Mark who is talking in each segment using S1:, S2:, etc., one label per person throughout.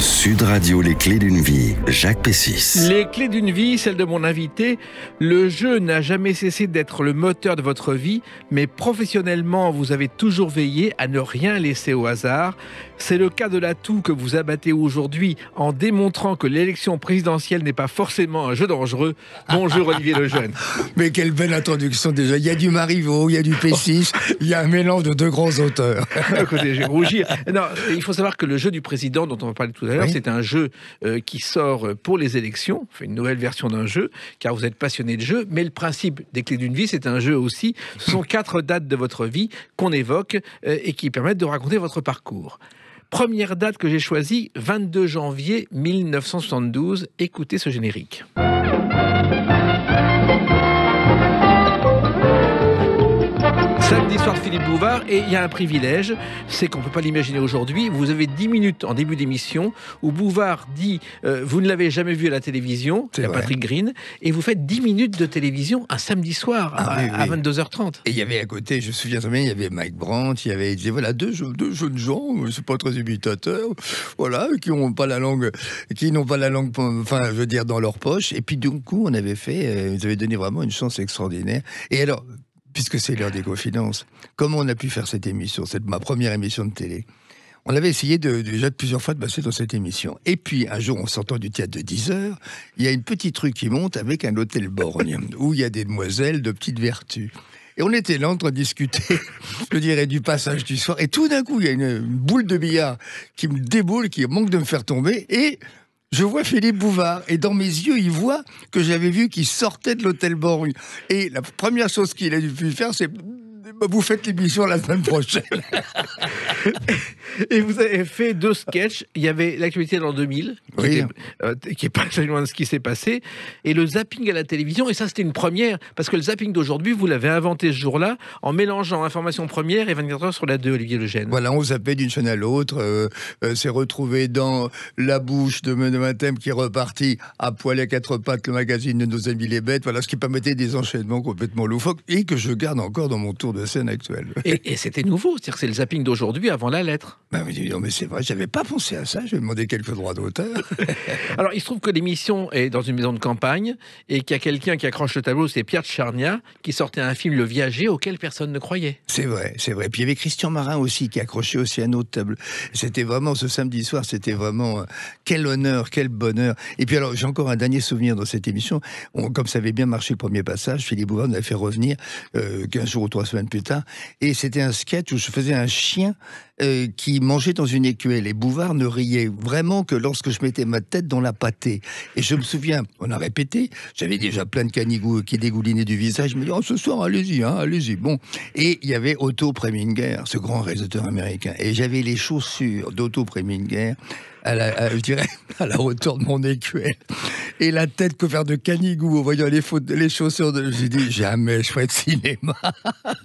S1: Sud Radio, les clés d'une vie, Jacques Pessis.
S2: Les clés d'une vie, celle de mon invité. Le jeu n'a jamais cessé d'être le moteur de votre vie, mais professionnellement, vous avez toujours veillé à ne rien laisser au hasard. C'est le cas de l'atout que vous abattez aujourd'hui en démontrant que l'élection présidentielle n'est pas forcément un jeu dangereux. Bonjour Olivier Lejeune.
S1: mais quelle belle introduction déjà. Il y a du Marivaux, il y a du Pessis, oh. il y a un mélange de deux grands auteurs.
S2: Écoutez, je vais rougir. Non, il faut savoir que le jeu du président dont on va parler tout c'est un jeu euh, qui sort euh, pour les élections, une nouvelle version d'un jeu, car vous êtes passionné de jeu, mais le principe des clés d'une vie, c'est un jeu aussi. Ce sont quatre dates de votre vie qu'on évoque euh, et qui permettent de raconter votre parcours. Première date que j'ai choisie, 22 janvier 1972. Écoutez ce générique. samedi soir Philippe Bouvard et il y a un privilège, c'est qu'on ne peut pas l'imaginer aujourd'hui. Vous avez 10 minutes en début d'émission où Bouvard dit euh, Vous ne l'avez jamais vu à la télévision, c'est Patrick Green, et vous faites 10 minutes de télévision un samedi soir ah à, 22h30. Et il y avait à côté, je me souviens très bien, il y
S1: avait Mike Brandt, il y avait voilà, deux, deux jeunes gens, euh, c'est pas très imitateurs, voilà, qui n'ont pas la langue, qui n'ont pas la langue, enfin, je veux dire, dans leur poche. Et puis, du coup, on avait fait, vous euh, donné vraiment une chance extraordinaire. Et alors, puisque c'est l'heure des confidences, comment on a pu faire cette émission C'est ma première émission de télé. On avait essayé de, déjà plusieurs fois de passer dans cette émission. Et puis, un jour, en sortant du théâtre de 10 heures, il y a une petite rue qui monte avec un hôtel borgne, où il y a des demoiselles de petite vertu. Et on était là en train discuter, je dirais, du passage du soir. Et tout d'un coup, il y a une, boule de billard qui me déboule, qui manque de me faire tomber. Et je vois Philippe Bouvard et dans mes yeux, il voit que j'avais vu qu'il sortait de l'hôtel Borgne Et la première chose qu'il a dû faire, c'est bah, vous faites l'émission la semaine prochaine.
S2: et vous avez fait deux sketchs. Il y avait l'actualité dans 2000, euh, qui, est pas très loin de ce qui s'est passé, et le zapping à la télévision. Et ça, c'était une première, parce que le zapping d'aujourd'hui, vous l'avez inventé ce jour-là, en mélangeant information première et 24 heures sur la 2, Olivier Legène. Voilà, on zappait d'une chaîne à
S1: l'autre. C'est euh, euh, retrouvé dans la bouche de, de qui est reparti à poil à quatre pattes, le magazine de nos amis les bêtes. Voilà, ce qui permettait des enchaînements complètement loufoques et que je garde encore dans mon tour de scène actuelle. Et,
S2: c'était nouveau, c'est-à-dire que c'est le zapping d'aujourd'hui avant la lettre. Ben mais c'est vrai, j'avais pas pensé à ça, je demandé quelques droits d'auteur. Alors, il se trouve que l'émission est dans une maison de campagne et qu'il y a quelqu'un qui accroche le tableau, c'est Pierre Charnia qui sortait un film Le Viager auquel personne ne croyait. C'est vrai,
S1: c'est vrai. Puis il y avait Christian Marin aussi qui accrochait aussi un autre tableau. C'était vraiment, ce samedi soir, c'était vraiment euh, quel honneur, quel bonheur. Et puis alors, j'ai encore un dernier souvenir dans cette émission. comme ça avait bien marché le premier passage, Philippe Bouvard nous a fait revenir euh, 15 jours ou 3 semaines et c'était un sketch où je faisais un chien euh, qui mangeait dans une écuelle. Et Bouvard ne riait vraiment que lorsque je mettais ma tête dans la pâtée. Et je me souviens, on a répété, j'avais déjà plein de canigou qui dégoulinaient du visage. Je me disais, oh, ce soir, allez-y, hein, allez-y. Bon. Et il y avait Otto Preminger, ce grand réalisateur américain. Et j'avais les chaussures d'Otto Preminger. À la, je dirais, à la hauteur de mon écuelle. Et la tête couverte de Canigou en voyant les, chaussures de. J'ai dit, jamais je ferai de cinéma.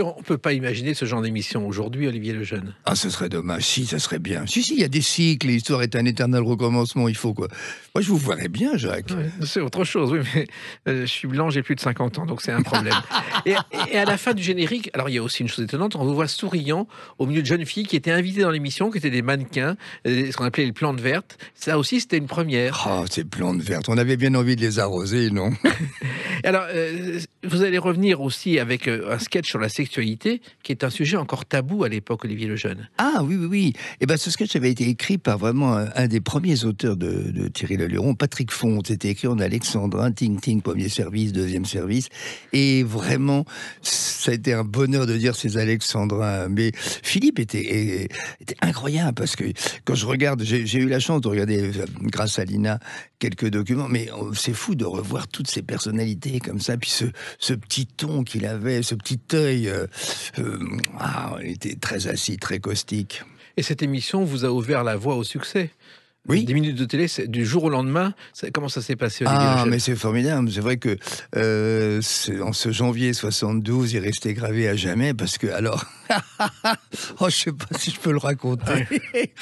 S2: on ne peut pas imaginer ce genre d'émission aujourd'hui, Olivier Lejeune.
S1: Ah, ce serait dommage. Si, ça serait bien. Si, si, il y a des cycles. L'histoire
S2: est un éternel recommencement. Il faut quoi. Moi, je vous verrais bien, Jacques. c'est autre chose, oui, mais euh, je suis blanc, j'ai plus de 50 ans, donc c'est un problème. et, à la fin du générique, alors il y a aussi une chose étonnante on vous voit souriant au milieu de jeunes filles qui étaient invitées dans l'émission, qui étaient des mannequins, euh, ce qu'on appelait les plantes vertes. Ça aussi, c'était une première.
S1: Ah, ces plantes vertes. On avait bien envie de les arroser, non
S2: Alors, euh, vous allez revenir aussi avec un sketch sur la sexualité qui est un sujet encore tabou à l'époque, Olivier Lejeune. Ah oui, oui, oui. Eh ben, ce sketch avait été écrit par vraiment
S1: un, des premiers auteurs de, de Thierry Leluron, Patrick Font. C'était écrit en alexandrin, ting ting, premier service, deuxième service. Et vraiment, ça a été un bonheur de dire ces alexandrins. Mais Philippe était, incroyable parce que quand je regarde, j'ai eu la chance de regarder, euh, grâce à Lina, quelques documents, mais oh, c'est fou de revoir toutes ces personnalités comme ça, puis ce, ce petit ton qu'il avait, ce petit œil euh, euh ah, était très assis, très caustique.
S2: Et cette émission vous a ouvert la voie au succès oui. 10 minutes de télé, du jour au lendemain, comment ça s'est passé Ah, mais
S1: c'est formidable. C'est vrai que euh, en ce janvier 72, il est resté gravé à jamais parce que, alors, oh, je sais pas si je peux le raconter.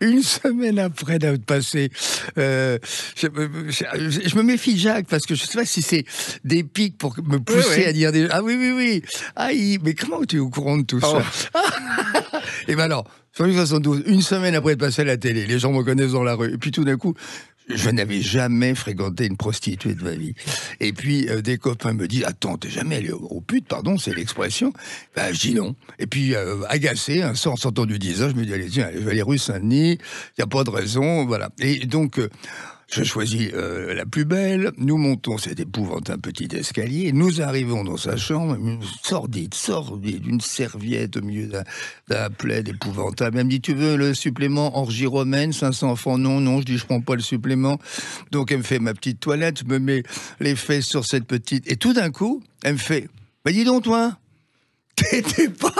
S1: Une semaine après d'avoir passé, euh, je, me méfie Jacques parce que je ne sais pas si c'est des pics pour me pousser à dire des. Ah oui, oui, oui. Ah, mais comment tu es au courant de tout oh. ça Et eh ben alors, 72 une semaine après être passé à la télé, les gens me connaissent dans la rue. Et puis tout d'un coup, je n'avais jamais fréquenté une prostituée de ma vie. Et puis, euh, des copains me disent Attends, t'es jamais allé au, pute, pardon, c'est l'expression Ben, je dis non. Et puis, euh, agacé, hein, sans s'entendre du disant, je me dis Allez, tiens, je vais aller rue Saint-Denis, il n'y a pas de raison, voilà. Et donc, euh, je choisis euh, la plus belle. Nous montons cet épouvantable petit escalier. Nous arrivons dans sa chambre, une sordide, sordide, une serviette au milieu d'un plaid épouvantable. Elle me dit Tu veux le supplément orgie romaine 500 francs Non, non. Je dis Je prends pas le supplément. Donc elle me fait ma petite toilette. Je me mets les fesses sur cette petite. Et tout d'un coup, elle me fait Bah dis donc, toi T'étais pas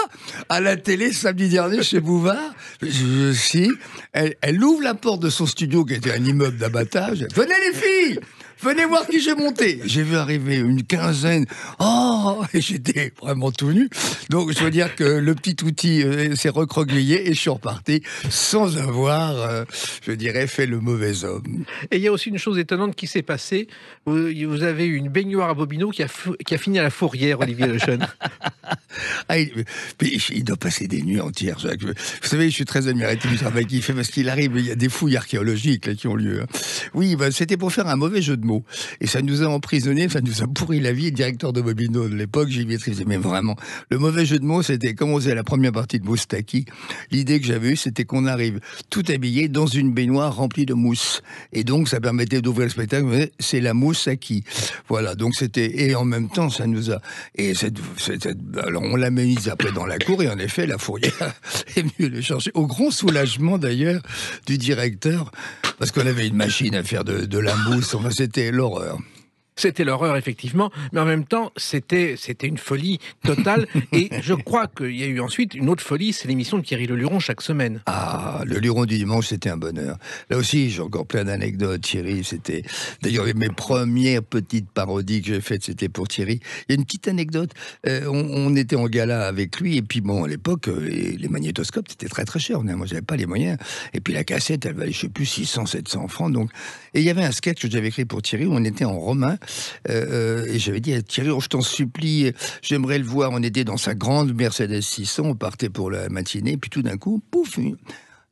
S1: à la télé samedi dernier chez Bouvard je, sais. Elle, ouvre la porte de son studio, qui était un immeuble d'abattage. Venez les filles Venez voir qui j'ai monté. J'ai vu arriver une quinzaine. Oh, et j'étais vraiment tout nu. Donc, je veux dire que le petit outil euh, s'est recroquevillé et je suis reparti sans avoir, euh, je dirais, fait le mauvais homme.
S2: Et il y a aussi une chose étonnante qui s'est passée. Vous, avez eu une baignoire à Bobino qui a, qui a fini à la fourrière, Olivier Lejeune. Ah, il,
S1: doit passer des nuits entières, Jacques. Vous savez, je suis très admiratif du travail qu'il fait parce qu'il arrive, il y a des fouilles archéologiques qui ont lieu. Hein. Oui, bah, c'était pour faire un mauvais jeu de mots. Et ça nous a emprisonnés, enfin nous a pourri la vie. Le directeur de Bobino de l'époque, j'y disait, Mais vraiment, le mauvais jeu de mots, c'était, comme on faisait la première partie de Moustaki, l'idée que j'avais eue, c'était qu'on arrive tout habillé dans une baignoire remplie de mousse. Et donc, ça permettait d'ouvrir le spectacle, c'est la mousse à qui Voilà, donc c'était... Et en même temps, ça nous a... Et cette, cette... Alors, on l'a après dans la cour et en effet, la fourrière est mieux le changer Au grand soulagement d'ailleurs du directeur,
S2: parce qu'on avait une machine à faire de, la mousse. c'était l'horreur. C'était l'horreur, effectivement, mais en même temps, c'était, une folie totale. et je crois qu'il y a eu ensuite une autre folie, c'est l'émission de Thierry Le Luron chaque semaine. Ah, Le Luron du dimanche, c'était un bonheur.
S1: Là aussi, j'ai encore plein d'anecdotes, Thierry. C'était d'ailleurs mes premières petites parodies que j'ai faites, c'était pour Thierry. Il y a une petite anecdote. Euh, on, était en gala avec lui, et puis bon, à l'époque, euh, les, magnétoscopes, c'était très très cher. Moi, j'avais pas les moyens. Et puis la cassette, elle valait, je sais plus, 600, 700 francs. Donc... Et il y avait un sketch que j'avais écrit pour Thierry où on était en romain euh, euh, et j'avais dit à Thierry, oh, je t'en supplie, j'aimerais le voir. On était dans sa grande Mercedes 600, on partait pour la matinée, puis tout d'un coup, pouf,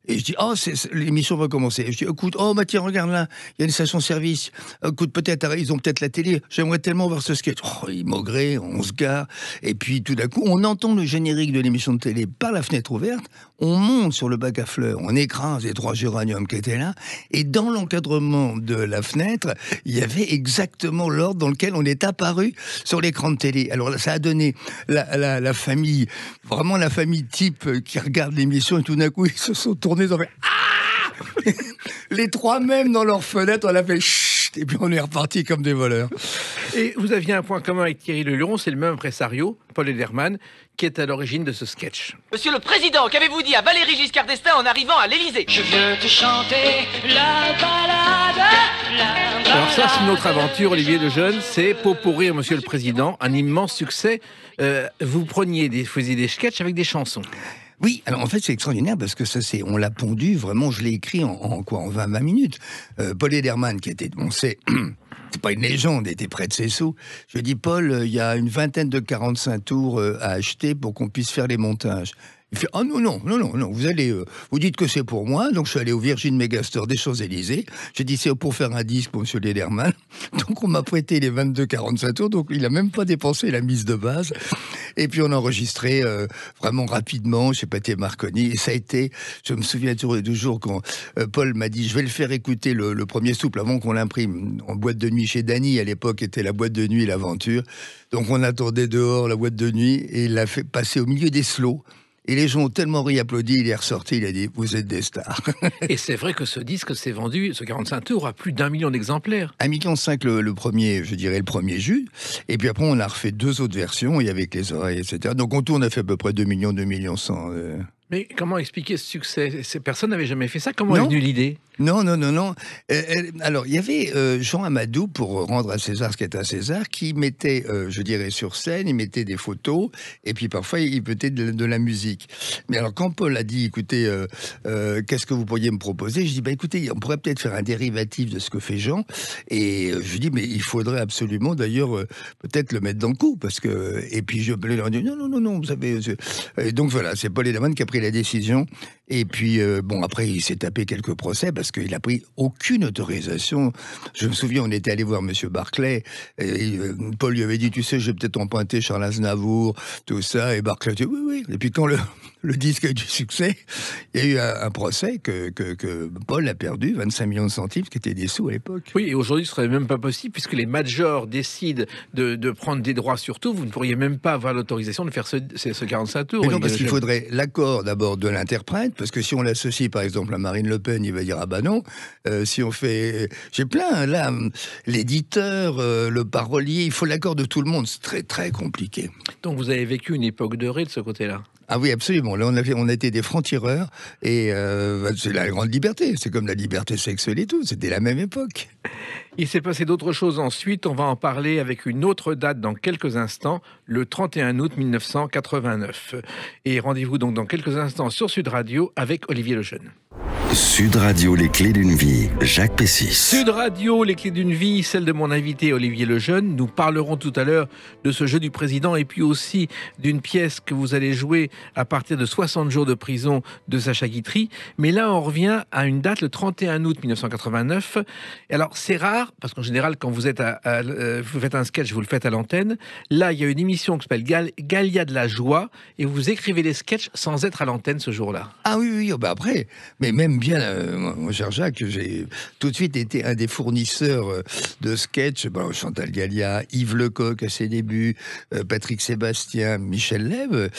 S1: et je dis, oh, l'émission va commencer. je dis, écoute, oh, bah tiens, regarde là, il y a une station-service. Écoute, peut-être, euh, ils ont peut-être la télé. J'aimerais tellement voir ce sketch. Oh, maugré, on se gare. Et puis, tout d'un coup, on entend le générique de l'émission de télé par la fenêtre ouverte. On monte sur le bac à fleurs, on écrase les trois géraniums qui étaient là. Et dans l'encadrement de la fenêtre, il y avait exactement l'ordre dans lequel on est apparu sur l'écran de télé. Alors, ça a donné la, famille, vraiment la famille type qui regarde l'émission. Et tout d'un coup, ils se sont ah Les trois mêmes dans leur fenêtre, on a fait Chut Et puis on est reparti comme des voleurs.
S2: Et vous aviez un point commun avec Thierry Le c'est le même impresario, Paul Ederman, qui est à l'origine de ce sketch. Monsieur le Président, qu'avez-vous dit à Valérie Giscard d'Estaing en arrivant à l'Élysée Je veux te chanter
S1: la balade, la
S2: balade. Alors ça, c'est une autre aventure, Olivier Lejeune. C'est pour pourrir, Monsieur le Président, un immense succès. Euh, vous preniez des, faisiez des sketchs avec des chansons. Oui, alors en fait c'est extraordinaire parce que ça c'est, on l'a pondu vraiment, je l'ai écrit en,
S1: quoi, en 20-20 minutes. Euh, Paul Ederman qui était, on sait, c'est pas une légende, était près de ses sous. Je dis Paul, euh, il y a une vingtaine de 45 tours euh, à acheter pour qu'on puisse faire les montages. Il fait Ah non, non, non, non, non, vous allez, euh, vous dites que c'est pour moi. Donc je suis allé au Virgin Megastore des Champs-Élysées. J'ai dit C'est pour faire un disque pour M. Lederman. Donc on m'a prêté les 22-45 tours. Donc il n'a même pas dépensé la mise de base. Et puis on a enregistré euh, vraiment rapidement chez Pathé Marconi. Et ça a été, je me souviens toujours quand euh, Paul m'a dit Je vais le faire écouter le, premier souple avant qu'on l'imprime. En boîte de nuit chez Dany, à l'époque, était la boîte de nuit L'aventure. Donc on attendait dehors la boîte de nuit et il l'a fait passer au milieu des slots. Et les gens ont tellement ri, applaudi. il est ressorti, il a dit Vous êtes des stars.
S2: et c'est vrai que ce disque s'est vendu, ce 45 tours, à plus d'un million d'exemplaires. Un
S1: million cinq le, premier, je dirais, le premier jus. Et puis après, on a refait deux autres versions, et avec les oreilles, etc. Donc en tout, on a fait à peu près 2 millions, 2 millions 100.
S2: Mais comment expliquer ce succès Personne n'avait jamais fait ça. Comment est venue
S1: l'idée Non, non, non, non. Euh, alors, il y avait euh, Jean Amadou, pour rendre à César ce qui est à César, qui mettait, euh, je dirais, sur scène, il mettait des photos, et puis parfois, il mettait de, de la musique. Mais alors, quand Paul a dit, écoutez, qu'est-ce que vous pourriez me proposer Je dis, bah, écoutez, on pourrait peut-être faire un dérivatif de ce que fait Jean. Et je dis, mais il faudrait absolument, d'ailleurs, peut-être le mettre dans le coup, parce que... Et puis, je lui ai dit, non, non, non, non, vous savez... Et donc, voilà, c'est Paul Edelman qui a pris la décision. Et puis, euh, bon, après, il s'est tapé quelques procès parce qu'il n'a pris aucune autorisation. Je me souviens, on était allé voir M. Barclay. Et, euh, Paul lui avait dit, tu sais, j'ai peut-être emprunté Charles Aznavour, tout ça. Et Barclay dit, oui, oui. Et puis, quand le, disque a eu du succès, il y a eu un, procès que, que, que, Paul a perdu, 25 millions de centimes, qui était des sous à
S2: l'époque. Oui, et aujourd'hui, ce serait même pas possible puisque les majors décident de, de prendre des droits sur tout. Vous ne pourriez même pas avoir l'autorisation de faire ce, ce 45 tours. Mais non, parce qu'il faudrait
S1: l'accord d'abord de l'interprète, parce que si on l'associe par exemple à Marine Le Pen, il va dire ah bah non. Euh, si on fait, j'ai plein là, l'éditeur, euh, le parolier, il faut l'accord de tout le monde. C'est très très compliqué.
S2: Donc vous avez vécu une époque de de, de ce côté-là.
S1: Ah oui, absolument. Là, on, fait on était des francs-tireurs et euh, bah, c'est la grande liberté. C'est comme la
S2: liberté sexuelle et tout. C'était la même époque. Il s'est passé d'autres choses ensuite, on va en parler avec une autre date dans quelques instants, le 31 août 1989. Et rendez-vous donc dans quelques instants sur Sud Radio avec Olivier Lejeune.
S1: Sud Radio, les clés d'une vie, Jacques Pessis. Sud
S2: Radio, les clés d'une vie, celle de mon invité Olivier Lejeune. Nous parlerons tout à l'heure de ce jeu du président et puis aussi d'une pièce que vous allez jouer à partir de 60 jours de prison de Sacha Guitry. Mais là, on revient à une date, le 31 août 1989. Alors, c'est rare, parce qu'en général, quand vous, êtes à, euh, vous faites un sketch, vous le faites à l'antenne. Là, il y a une émission qui s'appelle Galia de la joie, et vous écrivez les sketchs sans être à l'antenne ce jour-là. Ah oui, oui, bah après, mais même bien, euh, mon cher
S1: Jacques, j'ai tout de suite été un des fournisseurs euh, de sketchs. Bah, Chantal Galia, Yves Lecoq à ses débuts, Patrick Sébastien, Michel Lève,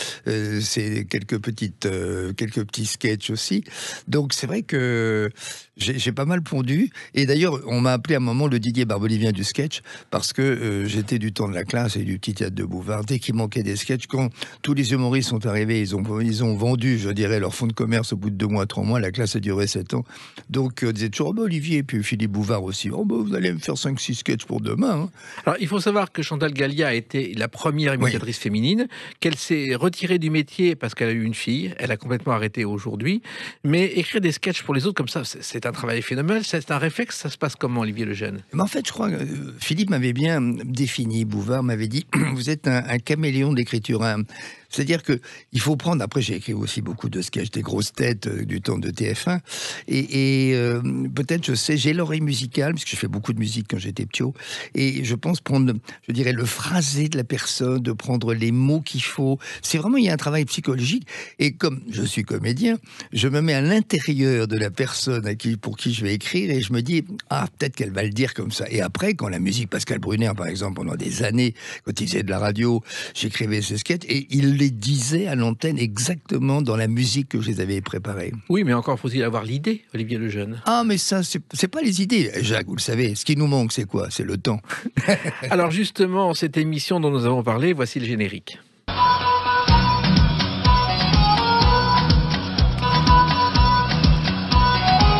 S1: c'est quelques petites, quelques petits sketchs aussi. Donc c'est vrai que j'ai pas mal pondu. Et d'ailleurs, on m'a appelé à un moment le Didier Barbolivien du sketch, parce que euh, j'étais du temps de la classe et du petit théâtre de Bouvard. Dès qu'il manquait des sketchs, quand tous les humoristes sont arrivés, ils ont, ils ont vendu, je dirais, leur fonds de commerce au bout de deux mois, trois mois. La classe a duré sept ans. Donc, on euh,
S2: disait toujours, oh, bah, Olivier, et puis Philippe Bouvard aussi, oh, bah, vous allez me faire cinq, six sketchs pour demain. Hein. Alors, il faut savoir que Chantal Gallia a été la première imitatrice féminine, qu'elle s'est retirée du métier parce qu'elle a eu une fille. Elle a complètement arrêté aujourd'hui. Mais écrire des sketchs pour les autres comme ça, c'est c'est un travail phénoménal, c'est un réflexe, ça se passe comment, Olivier Lejeune
S1: Mais En fait, je crois que euh, Philippe m'avait bien défini, Bouvard m'avait dit, vous êtes un, caméléon d'écriture, un, c'est-à-dire que il faut prendre. Après, j'ai écrit aussi beaucoup de sketchs des grosses têtes euh, du temps de TF1, et, euh, peut-être je sais, j'ai l'oreille musicale parce que je fais beaucoup de musique quand j'étais petit, et je pense prendre, je dirais, le phrasé de la personne, de prendre les mots qu'il faut. C'est vraiment il y a un travail psychologique, et comme je suis comédien, je me mets à l'intérieur de la personne à qui, pour qui je vais écrire, et je me dis ah peut-être qu'elle va le dire comme ça. Et après, quand la musique Pascal Brunner par exemple, pendant des années, quand il faisait de la radio, j'écrivais ses sketchs et il les disais à l'antenne exactement dans la musique que je les avais préparées.
S2: Oui, mais encore faut-il avoir l'idée, Olivier Lejeune. Ah,
S1: mais ça, c'est pas les idées, Jacques, vous le savez. Ce qui nous manque, c'est quoi C'est le temps. Alors
S2: justement, cette émission dont nous avons parlé, voici le générique.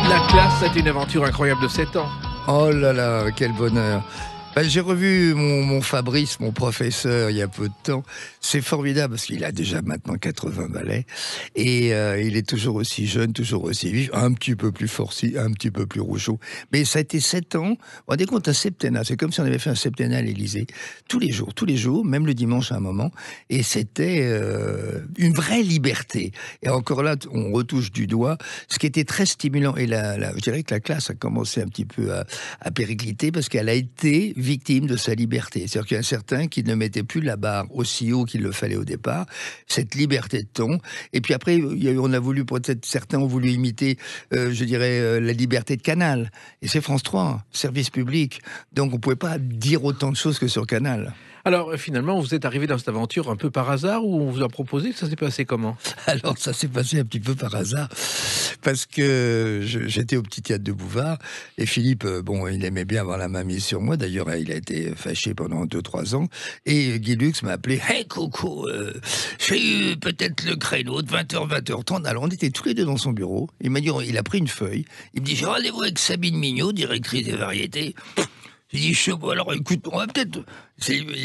S2: La classe,
S1: c'est une aventure incroyable de 7 ans. Oh là là, quel bonheur bah, j'ai revu mon, Fabrice, mon professeur, il y a peu de temps. C'est formidable parce qu'il a déjà maintenant 80 ballets et euh, il est toujours aussi jeune, toujours aussi vif, un petit peu plus forci, un petit peu plus rougeau. Mais ça a été 7 ans. on vous rendez compte, un septennat, c'est comme si on avait fait un septennat à l'Élysée. Tous les jours, tous les jours, même le dimanche à un moment. Et c'était euh, une vraie liberté. Et encore là, on retouche du doigt ce qui était très stimulant. Et la, je dirais que la classe a commencé un petit peu à, à péricliter parce qu'elle a été victime de sa liberté. C'est-à-dire qu'il y a certain qui ne mettait plus la barre aussi haut qu'il le fallait au départ, cette liberté de ton. Et puis après, on a voulu, peut-être certains ont voulu imiter, euh, je dirais, euh, la liberté de Canal. Et c'est France 3, service public. Donc on ne pouvait pas dire autant de choses que sur
S2: Canal. Alors euh, finalement, vous êtes arrivé dans cette aventure un peu par hasard ou on vous a proposé ça s'est passé comment Alors ça s'est passé un petit peu par hasard
S1: parce que j'étais au petit théâtre de Bouvard et Philippe, euh, bon, il aimait bien avoir la main mise sur moi. D'ailleurs, hein, il a été fâché pendant 2-3 ans. Et euh, Guy Lux m'a appelé Hey coucou, j'ai eu peut-être le créneau de 20h, 20h30. Alors on était tous les deux dans son bureau. Il m'a dit, il a pris une feuille. Il me dit J'ai rendez-vous avec Sabine Mignot, directrice des variétés. J'ai dit, alors écoute, on peut-être.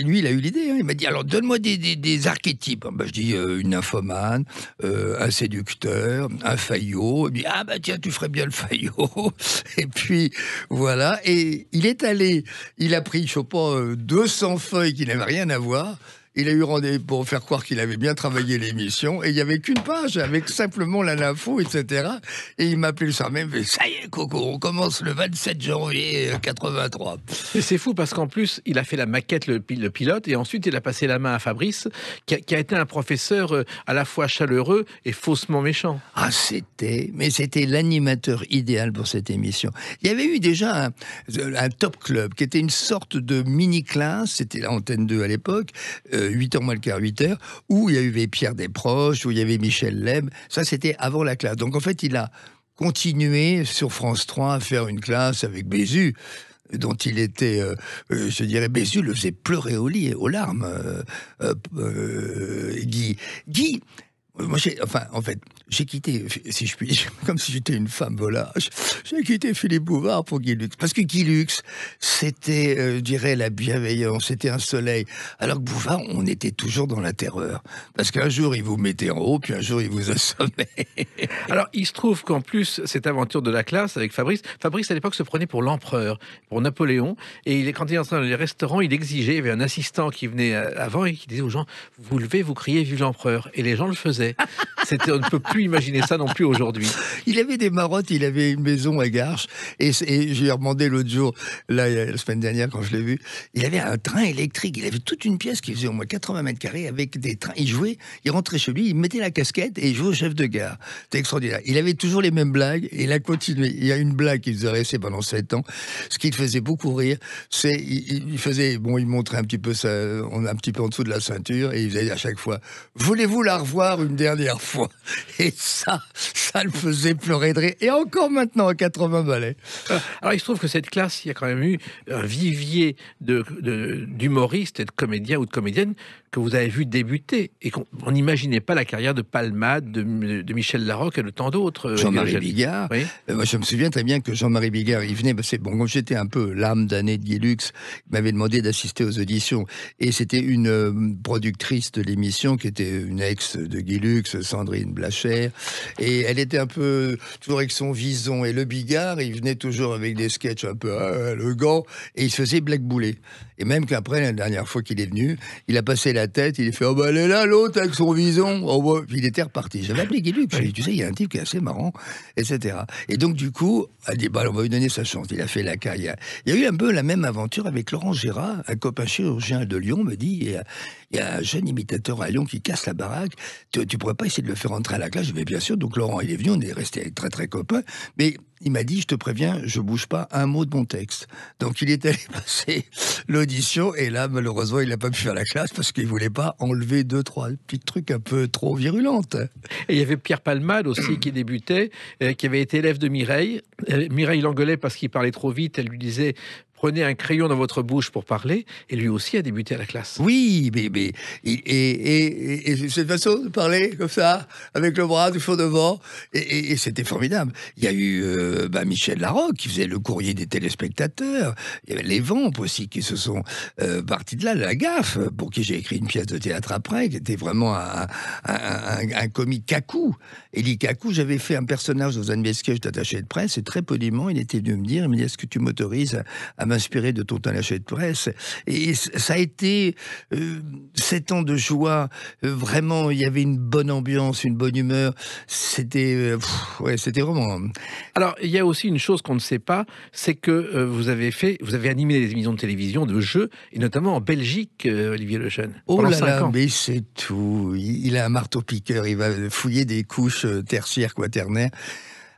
S1: Lui, il a eu l'idée. Hein. Il m'a dit, alors donne-moi des, archétypes. Ben, je dis, euh, une infomane, euh, un séducteur, un faillot. Il me dit, ah bah tiens, tu ferais bien le faillot. Et puis, voilà. Et il est allé, il a pris, je sais pas, 200 euh, feuilles qui n'avaient rien à voir. Il a eu rendez-vous pour faire croire qu'il avait bien travaillé l'émission. Et il n'y avait qu'une page avec simplement la l'info, etc. Et il m'a le soir même. Ça y est, Coco, on
S2: commence le 27 janvier 83. C'est fou parce qu'en plus, il a fait la maquette, le, pilote. Et ensuite, il a passé la main à Fabrice, qui a, été un professeur euh, à la fois chaleureux et faussement méchant. Ah, c'était. Mais c'était l'animateur idéal pour cette
S1: émission. Il y avait eu déjà un, top club qui était une sorte de mini-classe. C'était l'antenne 2 à l'époque. Euh, 8h moins le quart, 8h, où il y avait Pierre Desproges, où il y avait Michel Lem. Ça, c'était avant la classe. Donc, en fait, il a continué sur France 3 à faire une classe avec Bézu dont il était, euh, euh, je dirais, Bézu le faisait pleurer au lit, aux larmes, euh, Guy. Guy, enfin, en fait, j'ai quitté, si je puis, comme si j'étais une femme volage, j'ai quitté Philippe Bouvard pour Guy Parce que Guy c'était, euh, je dirais, la bienveillance, c'était un soleil. Alors que Bouvard, on était toujours dans la terreur. Parce qu'un jour, il vous mettait en haut, puis
S2: un jour, il vous assommait. Alors, il se trouve qu'en plus, cette aventure de la classe avec Fabrice, Fabrice, à l'époque, se prenait pour l'empereur, pour Napoléon. Et il, quand il entrait dans les restaurants, il exigeait, il y avait un assistant qui venait euh, avant et qui disait aux gens, vous levez, vous criez, vive l'empereur. Et les gens le faisaient. C'était, on ne peut plus imaginer ça non plus aujourd'hui.
S1: Il avait des marottes, il avait une maison à Garches. Et, et j'ai demandé l'autre jour, la semaine dernière, quand je l'ai vu, il avait un train électrique. Il avait toute une pièce qui faisait au moins 80 mètres carrés avec des trains. Il jouait, il rentrait chez lui, il mettait la casquette et il jouait au chef de gare. C'était extraordinaire. Il avait toujours les mêmes blagues et il a continué. Il y a une blague qu'il faisait rester pendant 7 ans. Ce qui le faisait beaucoup rire, c'est, il, faisait, bon, il montrait un petit peu ça, on un petit peu en dessous de la ceinture et il faisait à chaque fois, voulez-vous la revoir une dernière
S2: fois? Et ça, ça le faisait pleurer de Et encore maintenant, à 80 ballets. Alors, il se trouve que cette classe, il y a quand même eu un vivier d'humoristes et de comédiens ou de comédiennes que vous avez vu débuter et qu'on n'imaginait pas la carrière de Palma, de, Michel Larocque et de tant d'autres. Euh, Jean-Marie Bigard.
S1: Euh, moi, je me souviens très bien que Jean-Marie Bigard, il venait, parce bah, bon, j'étais un peu l'âme d'année de Guilux, il m'avait demandé d'assister aux auditions. Et c'était une euh, productrice de l'émission qui était une ex de Guilux, Sandrine Blacher. Et elle était un peu toujours avec son vison. Et le Bigard, il venait toujours avec des sketchs un peu élégants et il se faisait blackbouler. Et même qu'après, la dernière fois qu'il est venu, il a passé la la tête, il fait Oh, bah, elle là, l'autre, avec son vison. Oh, bah, il était reparti. J'avais appelé Guy Luc. Tu sais, il y a un type qui est assez marrant, etc. Et donc, du coup, dit bah, on va lui donner sa chance. Il a fait la caille. Il y a eu un peu la même aventure avec Laurent Gérard, un copain chirurgien de Lyon, me dit Il y a, un jeune imitateur à Lyon qui casse la baraque. Tu, pourrais pas essayer de le faire entrer à la classe Je vais bien sûr. Donc, Laurent, il est venu. On est resté très, très copains. Mais il m'a dit, je te préviens, je bouge pas un mot de mon texte. Donc il est allé passer l'audition et là,
S2: malheureusement, il n'a pas pu faire la classe parce qu'il voulait pas enlever deux, trois petits trucs un peu trop virulentes. Et il y avait Pierre Palmade aussi qui débutait, euh, qui avait été élève de Mireille. Euh, Mireille l'engueulait parce qu'il parlait trop vite. Elle lui disait, prenez un crayon dans votre bouche pour parler, et lui aussi a débuté à la classe. Oui, mais, et, cette façon de parler comme ça,
S1: avec le bras du fond devant, et, c'était formidable. Il y a eu euh, bah, Michel Larocque qui faisait le courrier des téléspectateurs, il y avait les Vampes aussi qui se sont euh, partis de là, la gaffe, pour qui j'ai écrit une pièce de théâtre après, qui était vraiment un, un, un, un comique cacou. dit Cacou, j'avais fait un personnage dans un de d'attaché de presse, et très poliment, il était venu me dire, il dit, est-ce que tu m'autorises à m'inspirer de un lâcher de presse. Et ça a été euh, sept ans de joie. Euh, vraiment, il y avait une bonne ambiance, une
S2: bonne humeur. C'était, euh, ouais, c'était vraiment. Alors, il y a aussi une chose qu'on ne sait pas, c'est que vous avez fait, vous avez animé des émissions de télévision, de jeux, et notamment en Belgique, Olivier Lejeune. Oh là là,
S1: mais c'est tout. Il, a un marteau piqueur. Il va fouiller des couches tertiaires, quaternaires.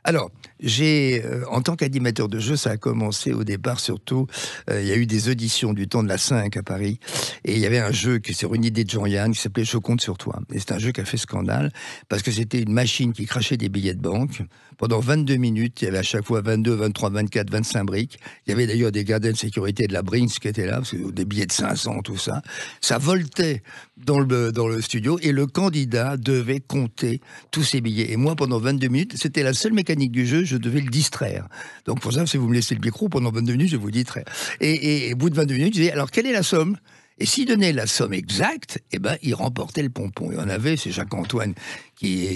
S1: Alors, j'ai, euh, en tant qu'animateur de jeu, ça a commencé au départ surtout. Euh, il y a eu des auditions du temps de la 5 à Paris, et il y avait un jeu qui sur une idée de Jean-Yann qui s'appelait Je compte sur toi. Et c'est un jeu qui a fait scandale parce que c'était une machine qui crachait des billets de banque. Pendant 22 minutes, il y avait à chaque fois 22, 23, 24, 25 briques. Il y avait d'ailleurs des gardiens de sécurité de la Brinks qui étaient là, parce que des billets de 500, tout ça. Ça voltait dans le, dans le studio et le candidat devait compter tous ses billets. Et moi, pendant 22 minutes, c'était la seule mécanique du jeu je devais le distraire. Donc pour ça, si vous me laissez le micro pendant 22 minutes, je vous distraire. Et, et, au bout de 22 minutes, je disais, alors quelle est la somme et s'il donnait la somme exacte, eh ben, il remportait le pompon. Et en avait, c'est Jacques-Antoine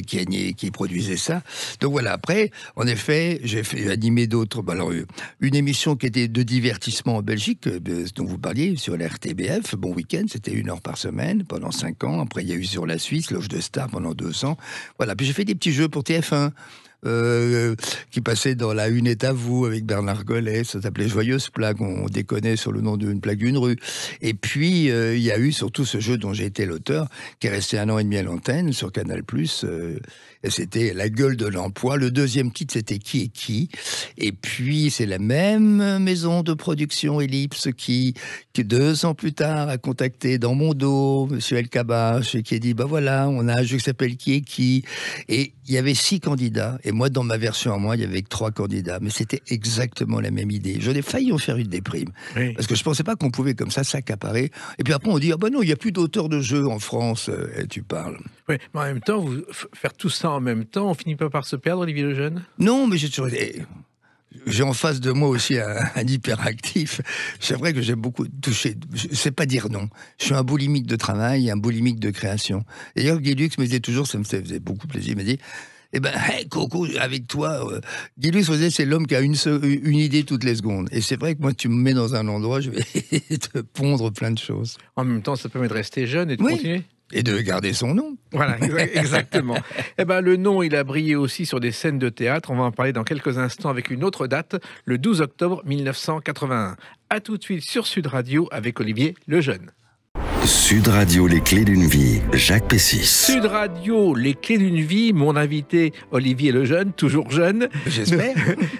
S1: qui, qui, produisait ça. Donc voilà, après, en effet, j'ai animé d'autres. Bah, alors, euh, une émission qui était de divertissement en Belgique, euh, dont vous parliez, sur la RTBF, Bon Week-end, c'était une heure par semaine pendant cinq ans. Après, il y a eu sur la Suisse, Loge de Star pendant deux ans. Voilà, puis j'ai fait des petits jeux pour TF1. Euh, qui passait dans la Une est à vous avec Bernard Gollet. Ça s'appelait Joyeuse Plague On déconnait sur le nom d'une plaque d'une rue. Et puis, il y a eu surtout ce jeu dont j'ai été l'auteur, qui est resté un an et demi à l'antenne sur Canal, euh, c'était La gueule de l'emploi. Le deuxième titre, c'était Qui est qui Et puis, c'est la même maison de production Ellipse qui, deux ans plus tard, a contacté dans mon dos M. El et qui a dit, bah voilà, on a un jeu qui s'appelle Qui est qui Et il y avait six candidats, et moi, dans ma version à moi, il y avait que trois candidats. Mais c'était exactement la même idée. Je n'ai failli en faire une déprime. primes Parce que je ne pensais pas qu'on pouvait comme ça s'accaparer. Et puis après, on dit, ah ben non, il n'y a plus d'auteurs de jeux en France. Euh, tu parles.
S2: mais en même temps, vous, faire tout ça en même temps, on finit pas par se perdre, Olivier jeunes. Non, mais j'ai toujours
S1: j'ai en face de moi aussi un, hyperactif. C'est vrai que j'ai beaucoup touché. C'est pas dire non. Je suis un boulimique de travail, un boulimique de création. D'ailleurs, Guy me disait toujours, ça me faisait beaucoup plaisir, il me dit. Eh ben, hey, avec toi, Guilux euh, Guy c'est l'homme qui a une, idée toutes les secondes. Et c'est vrai que moi, tu me mets dans un endroit, je vais te pondre plein de choses.
S2: En même temps, ça permet de rester jeune et de continuer.
S1: Et de garder son nom.
S2: Voilà, exactement. eh ben, le nom, il a brillé aussi sur des scènes de théâtre. On va en parler dans quelques instants avec une autre date, le 12 octobre 1981. A tout de suite sur Sud Radio avec Olivier Lejeune.
S1: Sud Radio, les clés d'une vie, Jacques Pessis.
S2: Sud Radio, les clés d'une vie, mon invité Olivier Lejeune, toujours jeune. J'espère.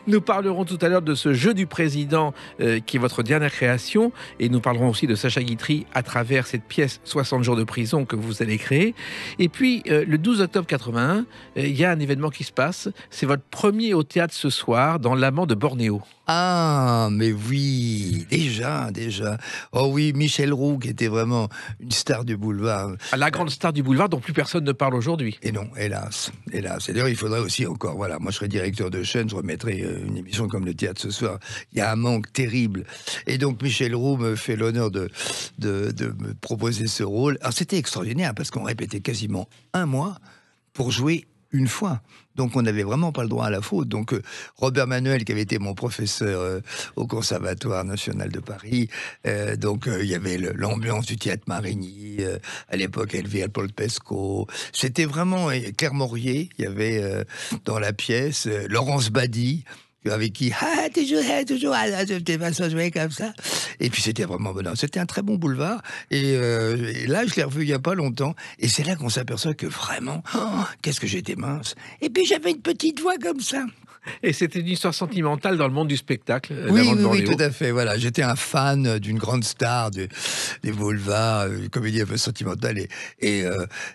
S2: Nous, parlerons tout à l'heure de ce jeu du président euh, qui est votre dernière création et nous parlerons aussi de Sacha Guitry à travers cette pièce 60 jours de prison que vous allez créer. Et puis, euh, le 12 octobre 81, euh, il y a un événement qui se passe. C'est votre premier au théâtre ce soir dans L'Amant de Bornéo.
S1: Ah, mais oui, déjà, déjà. Oh oui, Michel Roux, qui
S2: était vraiment une star du boulevard. La grande star du boulevard dont plus personne ne parle aujourd'hui. Et non, hélas,
S1: hélas. Et d'ailleurs, il faudrait aussi encore, voilà, moi je serais directeur de chaîne, je remettrais euh, une émission comme le théâtre ce soir. Il y a un manque terrible. Et donc, Michel Roux me fait l'honneur de, de, de me proposer ce rôle. Alors, c'était extraordinaire parce qu'on répétait quasiment un mois pour jouer une fois. Donc on n'avait vraiment pas le droit à la faute. Donc euh, Robert Manuel, qui avait été mon professeur euh, au Conservatoire national de Paris, euh, donc il y avait l'ambiance du théâtre Marigny, à l'époque Elvire Paul Pesco. C'était vraiment Claire Maurier, il y avait dans la pièce Laurence Badi avec qui, ah, toujours, ah, toujours, ah, ah pas comme ça. Et puis c'était vraiment, bon, c'était un très bon boulevard. Euh, et, là, je l'ai revu il y a pas longtemps. Et c'est là qu'on s'aperçoit que vraiment, oh, qu'est-ce que j'étais
S2: mince. Et puis j'avais une petite voix comme ça. Et c'était une histoire sentimentale dans le monde du spectacle. Euh, oui, oui, tout
S1: à fait. Voilà, j'étais un fan euh, d'une grande star des boulevards, euh, une comédie un peu sentimentale. Et,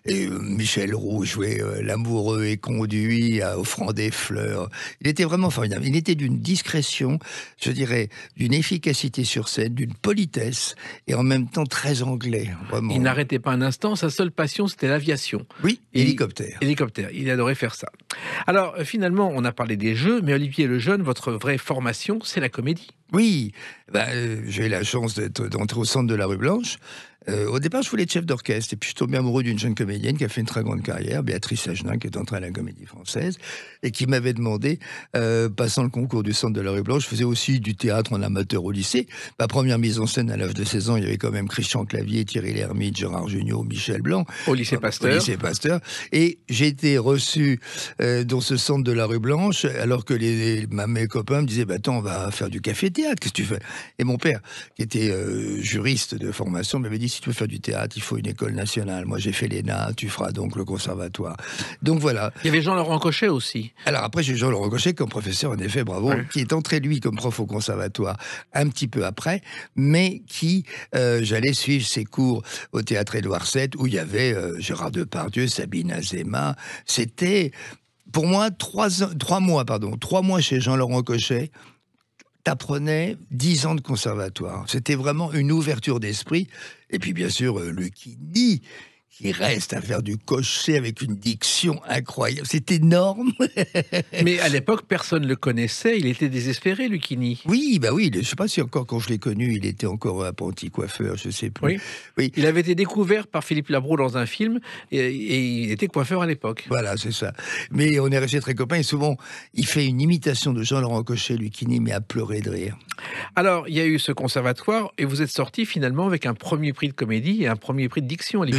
S1: et, Michel Roux jouait l'amoureux et conduit à offrant des fleurs. Il était vraiment formidable. Il était d'une discrétion, je dirais, d'une efficacité sur scène, d'une politesse et en même temps très
S2: anglais. Il n'arrêtait pas un instant. Sa seule passion, c'était l'aviation. Oui, hélicoptère. Hélicoptère. Il adorait faire ça. Alors finalement, on a parlé des mais Olivier Lejeune, votre vraie formation, c'est la comédie. Oui, bah, euh, j'ai eu la chance d'entrer au centre de la rue Blanche
S1: euh, au départ, je voulais être chef d'orchestre, et puis je suis tombé amoureux d'une jeune comédienne qui a fait une très grande carrière, Béatrice Agenin, qui est entrée à la Comédie Française, et qui m'avait demandé, euh, passant le concours du Centre de la Rue Blanche, je faisais aussi du théâtre en amateur au lycée. Ma première mise en scène à l'âge de 16 ans, il y avait quand même Christian Clavier, Thierry Lhermitte, Gérard junior Michel Blanc.
S2: Au lycée Pasteur. Au lycée
S1: Pasteur. Et j'ai été reçu euh, dans ce Centre de la Rue Blanche, alors que les, ma, mes copains me disaient, bah, attends, on va faire du café-théâtre, qu'est-ce que tu fais Et mon père, qui était juriste de formation, m'avait dit, si tu veux faire du théâtre, il faut une école nationale. Moi, j'ai fait l'ENA, tu feras donc le conservatoire. Donc voilà. Il y avait Jean-Laurent Cochet aussi. Alors après, j'ai Jean-Laurent Cochet comme professeur, en effet, bravo, qui est entré, lui, comme prof au conservatoire un petit peu après, mais qui, euh, j'allais suivre ses cours au théâtre Édouard VII, où il y avait euh, Gérard Depardieu, Sabine Azéma. C'était, pour moi, trois, trois mois, pardon, trois mois chez Jean-Laurent Cochet t'apprenais dix ans de conservatoire. C'était vraiment une ouverture d'esprit. Et puis, bien sûr, euh, le dit qui reste à faire du cocher avec une diction incroyable. C'est énorme. Mais à l'époque, personne ne le connaissait. Il était désespéré,
S2: Lucchini. Oui, bah oui. Je ne sais pas si encore quand je l'ai connu, il était encore apprenti coiffeur, je ne sais plus. Oui. Il avait été découvert par Philippe Labro dans un film et, il était coiffeur à l'époque. Voilà, c'est ça.
S1: Mais on est resté très copains et souvent, il fait une imitation de Jean-Laurent Cochet, Lucchini, mais à
S2: pleurer de rire. Alors, il y a eu ce conservatoire et vous êtes sorti finalement avec un premier prix de comédie et un premier prix de diction, à de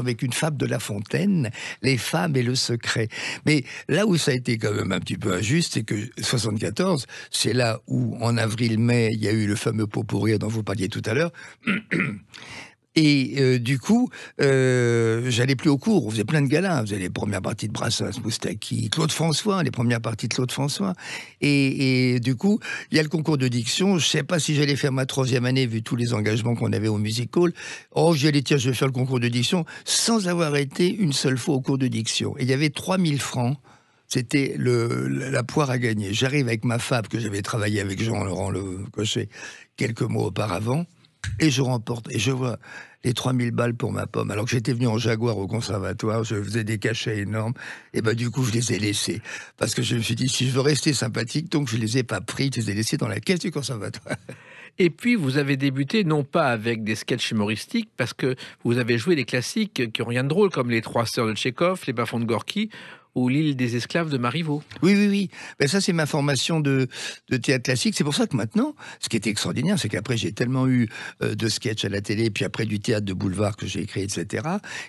S2: avec une femme de La Fontaine, Les femmes et le secret.
S1: Mais là où ça a été quand même un petit peu injuste, c'est que 74, c'est là où, en avril-mai, il y a eu le fameux pot pourri dont vous parliez tout à l'heure. Et euh, du coup, euh, j'allais plus au cours. On faisait plein de galas. on faisait les premières parties de Brassens, Moustaki, Claude François, les premières parties de Claude François. Et, du coup, il y a le concours de diction. Je sais pas si j'allais faire ma troisième année vu tous les engagements qu'on avait au Music Hall. Oh, j'allais dire je vais faire le concours de diction sans avoir été une seule fois au cours de diction. Et il y avait 3000 francs c'était la poire à gagner. J'arrive avec ma femme, que j'avais travaillé avec Jean-Laurent Le Cocher quelques mois auparavant et je remporte. Et je vois les 3000 balles pour ma pomme. Alors que j'étais venu en Jaguar au conservatoire, je faisais des cachets énormes. Et ben du coup, je les ai laissés. Parce que je me suis dit, si je veux rester sympathique, donc je ne les ai pas pris, je les ai laissés
S2: dans la caisse du conservatoire. Et puis, vous avez débuté non pas avec des sketchs humoristiques, parce que vous avez joué des classiques qui ont rien de drôle, comme Les Trois Sœurs de Tchékov, Les Bafons de Gorky ou l'île des esclaves de Marivaux. Oui, oui, oui. Ben, ça, c'est ma formation de, théâtre classique.
S1: C'est pour ça que maintenant, ce qui était extraordinaire, c'est qu'après, j'ai tellement eu euh, de sketchs à la télé, puis après du théâtre de boulevard que j'ai écrit, etc.,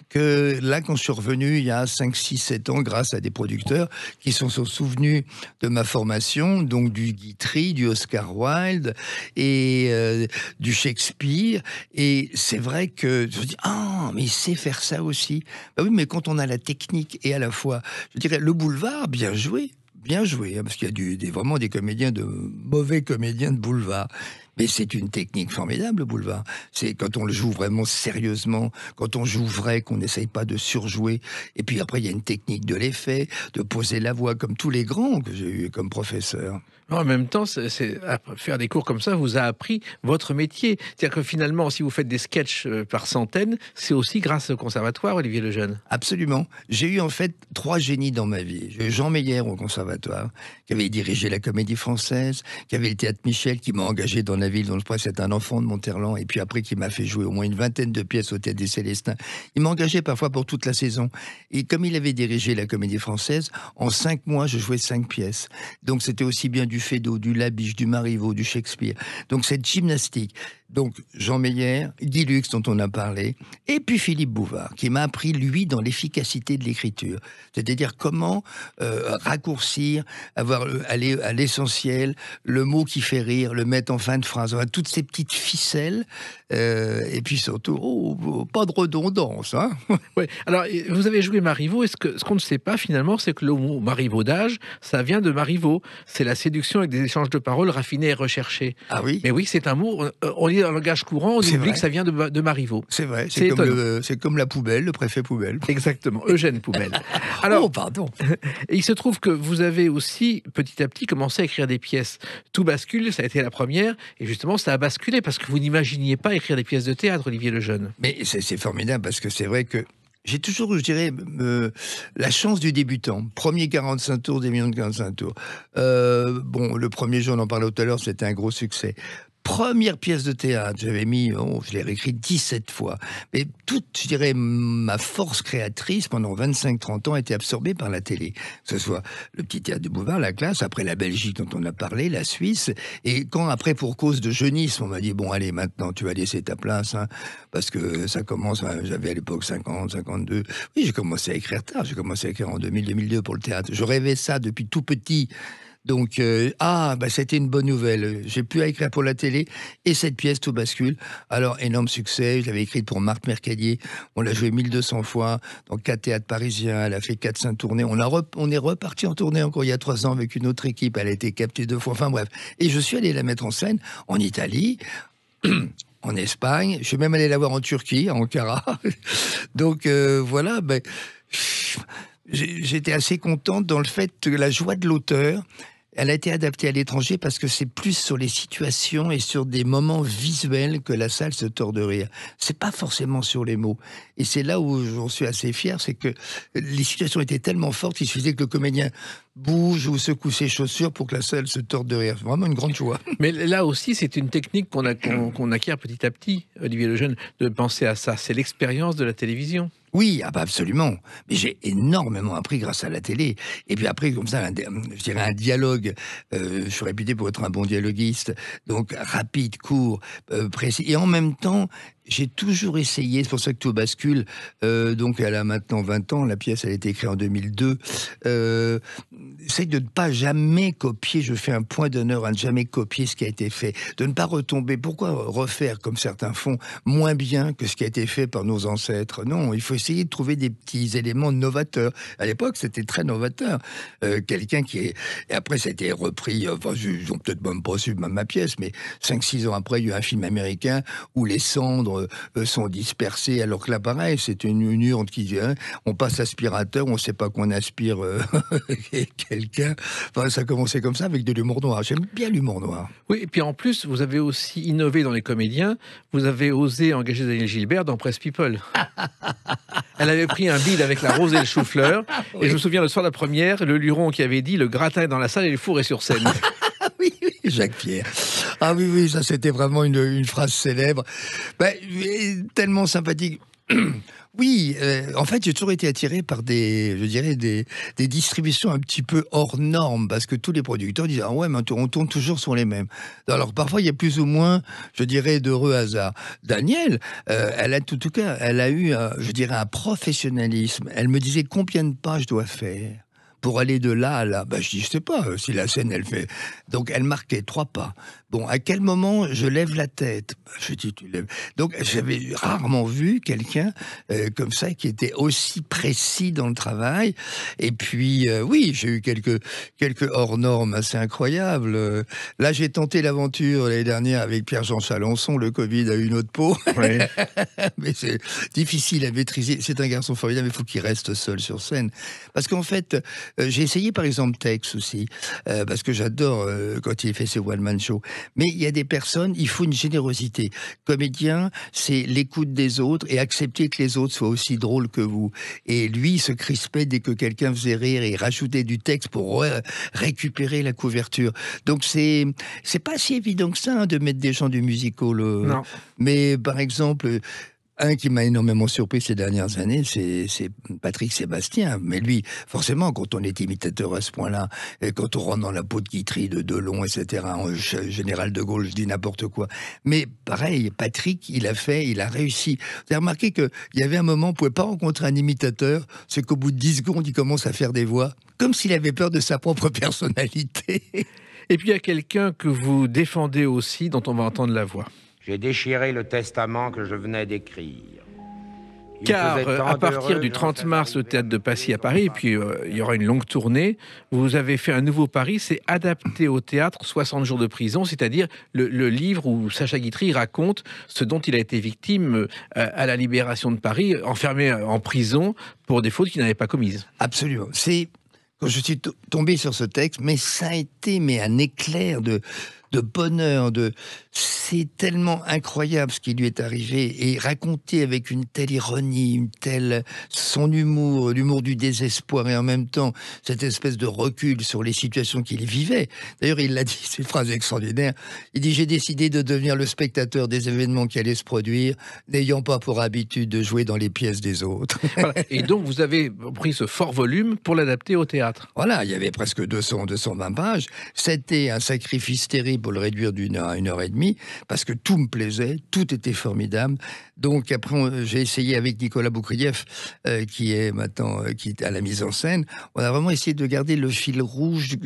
S1: que là, quand je suis revenu il y a 5, 6, 7 ans, grâce à des producteurs qui sont, souvenus de ma formation, donc du Guitry, du Oscar Wilde et euh, du Shakespeare. Et c'est vrai que je me dis, ah, mais il sait faire ça aussi. Ben oui, mais quand on a la technique et à la fois je dirais, le boulevard, bien joué, bien joué, hein, parce qu'il y a du, des, vraiment des comédiens, de mauvais comédiens de boulevard. Mais c'est une technique formidable, le boulevard. C'est quand on le joue vraiment sérieusement, quand on joue vrai, qu'on n'essaye pas de surjouer. Et puis après, il y a une technique de l'effet,
S2: de poser la voix, comme tous les grands que j'ai eu comme professeur. En même temps, c'est, faire des cours comme ça vous a appris votre métier. C'est-à-dire que finalement, si vous faites des sketchs euh, par centaines, c'est aussi grâce au conservatoire, Olivier Lejeune. Absolument. J'ai eu en fait trois génies
S1: dans ma vie. J'ai eu Jean Meyer au conservatoire, qui avait dirigé la comédie française, qui avait le théâtre Michel, qui m'a engagé dans ville dont je c'est un enfant de Monterland, et puis après qui m'a fait jouer au moins une vingtaine de pièces au Théâtre des Célestins. Il m'engageait parfois pour toute la saison. Et comme il avait dirigé la Comédie Française, en cinq mois, je jouais cinq pièces. Donc c'était aussi bien du Feydeau, du Labiche, du Marivaux, du Shakespeare. Donc cette gymnastique, donc Jean Meyer, Dilux dont on a parlé, et puis Philippe Bouvard, qui m'a appris, lui, dans l'efficacité de l'écriture, c'est-à-dire comment euh, raccourcir, avoir, euh, aller à l'essentiel, le mot qui fait rire, le mettre en fin de phrase, toutes ces petites ficelles, euh, et puis surtout, oh, oh,
S2: pas de redondance. Hein. Alors, vous avez joué Marivaux, et ce qu'on ne sait pas finalement, c'est que le mot marivaudage, ça vient de Marivaux, c'est la séduction avec des échanges de paroles raffinés et recherchés. Ah oui Mais oui, c'est un mot, un langage courant, on oublie que ça vient de, Marivaux. C'est vrai, c'est comme, la poubelle, le préfet poubelle. Exactement, Eugène Poubelle. Alors, oh, pardon. il se trouve que vous avez aussi, petit à petit, commencé à écrire des pièces. Tout bascule, ça a été la première, et justement, ça a basculé parce que vous n'imaginiez pas écrire des pièces de théâtre, Olivier Lejeune. Mais c'est formidable parce que c'est vrai que j'ai toujours, je dirais, la chance du débutant.
S1: Premier 45 tours, des millions de 45 tours. Euh, bon, le premier jour, on en parlait tout à l'heure, c'était un gros succès première pièce de théâtre, j'avais mis, oh, je l'ai réécrit 17 fois. Mais toute, je dirais, ma force créatrice pendant 25-30 ans était absorbée par la télé. Que ce soit le petit théâtre de Bouvard, la classe, après la Belgique dont on a parlé, la Suisse. Et quand après, pour cause de jeunisme, on m'a dit, bon, allez, maintenant, tu vas laisser ta place, hein, parce que ça commence, hein, j'avais à l'époque 50, 52. Oui, j'ai commencé à écrire tard, j'ai commencé à écrire en 2000, 2002 pour le théâtre. Je rêvais ça depuis tout petit. Donc, euh, ah, bah, c'était une bonne nouvelle. J'ai pu écrire pour la télé et cette pièce, tout bascule. Alors, énorme succès. Je l'avais écrite pour Marc Mercadier. On l'a jouée 1200 fois dans quatre théâtres parisiens. Elle a fait quatre 5 tournées. On, on est reparti en tournée encore il y a trois ans avec une autre équipe. Elle a été captée deux fois. Enfin, bref. Et je suis allé la mettre en scène en Italie. en Espagne, je suis même allé la voir en Turquie, à Ankara. Donc euh, voilà, ben, j'étais assez contente dans le fait que la joie de l'auteur, elle a été adaptée à l'étranger parce que c'est plus sur les situations et sur des moments visuels que la salle se tord de rire. C'est pas forcément sur les mots. Et c'est là où j'en suis assez fier, c'est que les situations étaient tellement fortes, il suffisait que le comédien bouge ou secoue ses chaussures pour que la selle se torde derrière. rire. Vraiment une grande joie.
S2: Mais là aussi, c'est une technique qu'on acquiert petit à petit, Olivier Lejeune, de penser à ça. C'est l'expérience de la télévision. Oui, ah bah absolument. Mais j'ai énormément appris grâce à la
S1: télé. Et puis après, comme ça, un, je dirais un dialogue. Euh, je suis réputé pour être un bon dialoguiste, donc rapide, court, euh, précis. Et en même temps, j'ai toujours essayé, c'est pour ça que tout bascule. Euh, donc, elle a maintenant 20 ans. La pièce, elle a été écrite en 2002. c'est euh, de ne pas jamais copier. Je fais un point d'honneur à ne jamais copier ce qui a été fait, de ne pas retomber. Pourquoi refaire comme certains font moins bien que ce qui a été fait par nos ancêtres Non, il faut essayer de trouver des petits éléments novateurs. À l'époque, c'était très novateur. Euh, quelqu'un qui est et après, ça a été repris. Enfin, ils ont peut-être même pas su ma pièce, mais 5-6 ans après, il y a eu un film américain où les cendres euh, euh, sont, dispersés, alors que l'appareil c'est une, une, urne qui... vient hein, on passe aspirateur, on sait pas qu'on aspire euh, quelqu'un. Enfin, ça a commencé comme ça, avec de l'humour noir. J'aime bien l'humour noir.
S2: Oui, et puis en plus, vous avez aussi innové dans les comédiens. Vous avez osé engager Daniel Gilbert dans Presse People. Elle avait pris un bide avec la rose et le chou-fleur. Et je me souviens le soir de la première, le Luron qui avait dit le gratin dans la salle et le four est sur scène. oui, oui, Jacques Pierre.
S1: Ah oui, oui, ça c'était vraiment une, phrase célèbre. Ben, tellement sympathique. Oui, euh, en fait, j'ai toujours été attiré par des, je dirais, des, distributions un petit peu hors normes, parce que tous les producteurs disent, ah ouais, mais on tourne toujours sur les mêmes. Alors parfois, il y a plus ou moins, je dirais, d'heureux hasards. Daniel, euh, elle a tout, tout cas, elle a eu, un, je dirais, un professionnalisme. Elle me disait combien de pas je dois faire pour aller de là à là. Ben, je dis, je sais pas, euh, si la scène, elle fait. Donc, elle marquait trois pas à quel moment je lève la tête bah, Je dis, tu lèves. Donc, j'avais rarement vu quelqu'un euh, comme ça qui était aussi précis dans le travail. Et puis, euh, oui, j'ai eu quelques, quelques hors normes assez incroyables. Euh, là, j'ai tenté l'aventure l'année dernière avec Pierre-Jean Chalençon. Le Covid a eu une autre peau. mais c'est difficile à maîtriser. C'est un garçon formidable, mais il faut qu'il reste seul sur scène. Parce qu'en fait, j'ai essayé par exemple Tex aussi, parce que j'adore quand il fait ses one-man shows. Mais il y a des personnes, il faut une générosité. Comédien, c'est l'écoute des autres et accepter que les autres soient aussi drôles que vous. Et lui, se crispait dès que quelqu'un faisait rire et rajoutait du texte pour récupérer la couverture. Donc c'est c'est pas si évident que ça hein, de mettre des gens du musical. Euh. Non. Mais par exemple un qui m'a énormément surpris ces dernières mhm. années, c'est Patrick Sébastien. Mais lui, forcément, quand on est imitateur à ce point-là, et quand on rentre dans la peau de Guitry, de Delon, etc., en général de Gaulle, je dis n'importe quoi. Mais pareil, Patrick, il a fait, il a réussi. Vous avez remarqué qu'il y avait un moment où on ne pouvait pas rencontrer un imitateur, c'est qu'au bout de 10 secondes, il commence à faire des voix,
S2: comme s'il avait peur de sa propre personnalité. Et puis il y a quelqu'un que vous défendez aussi, dont on va entendre la voix. J'ai déchiré le testament que je venais d'écrire.
S1: Car euh, à partir du 30
S2: mars au théâtre de Passy à Paris, et puis euh, il y aura une longue tournée, vous avez fait un nouveau pari, c'est adapté au théâtre 60 jours de prison, c'est-à-dire le, livre où Sacha Guitry raconte ce dont il a été victime euh, à la libération de Paris, enfermé en prison pour des fautes qu'il n'avait pas commises. Absolument. C'est
S1: quand je suis tombé sur ce texte, mais ça a été mais un éclair de, de bonheur, de c'est tellement incroyable ce qui lui est arrivé et raconté avec une telle ironie, une telle son humour, l'humour du désespoir et en même temps cette espèce de recul sur les situations qu'il vivait. D'ailleurs, il l'a dit, c'est une phrase extraordinaire. Il dit j'ai décidé de devenir le spectateur des événements qui allaient se produire, n'ayant pas pour habitude de jouer dans les pièces des autres.
S2: Et donc vous avez pris ce fort volume pour l'adapter
S1: au théâtre. Voilà, il y avait presque 200 220 pages. C'était un sacrifice terrible pour le réduire d'une à une heure et demie parce que tout me plaisait, tout était formidable. Donc après, j'ai essayé avec Nicolas Boukrieff, euh, qui est maintenant euh, qui est à la mise en scène. On a vraiment essayé de garder le fil rouge,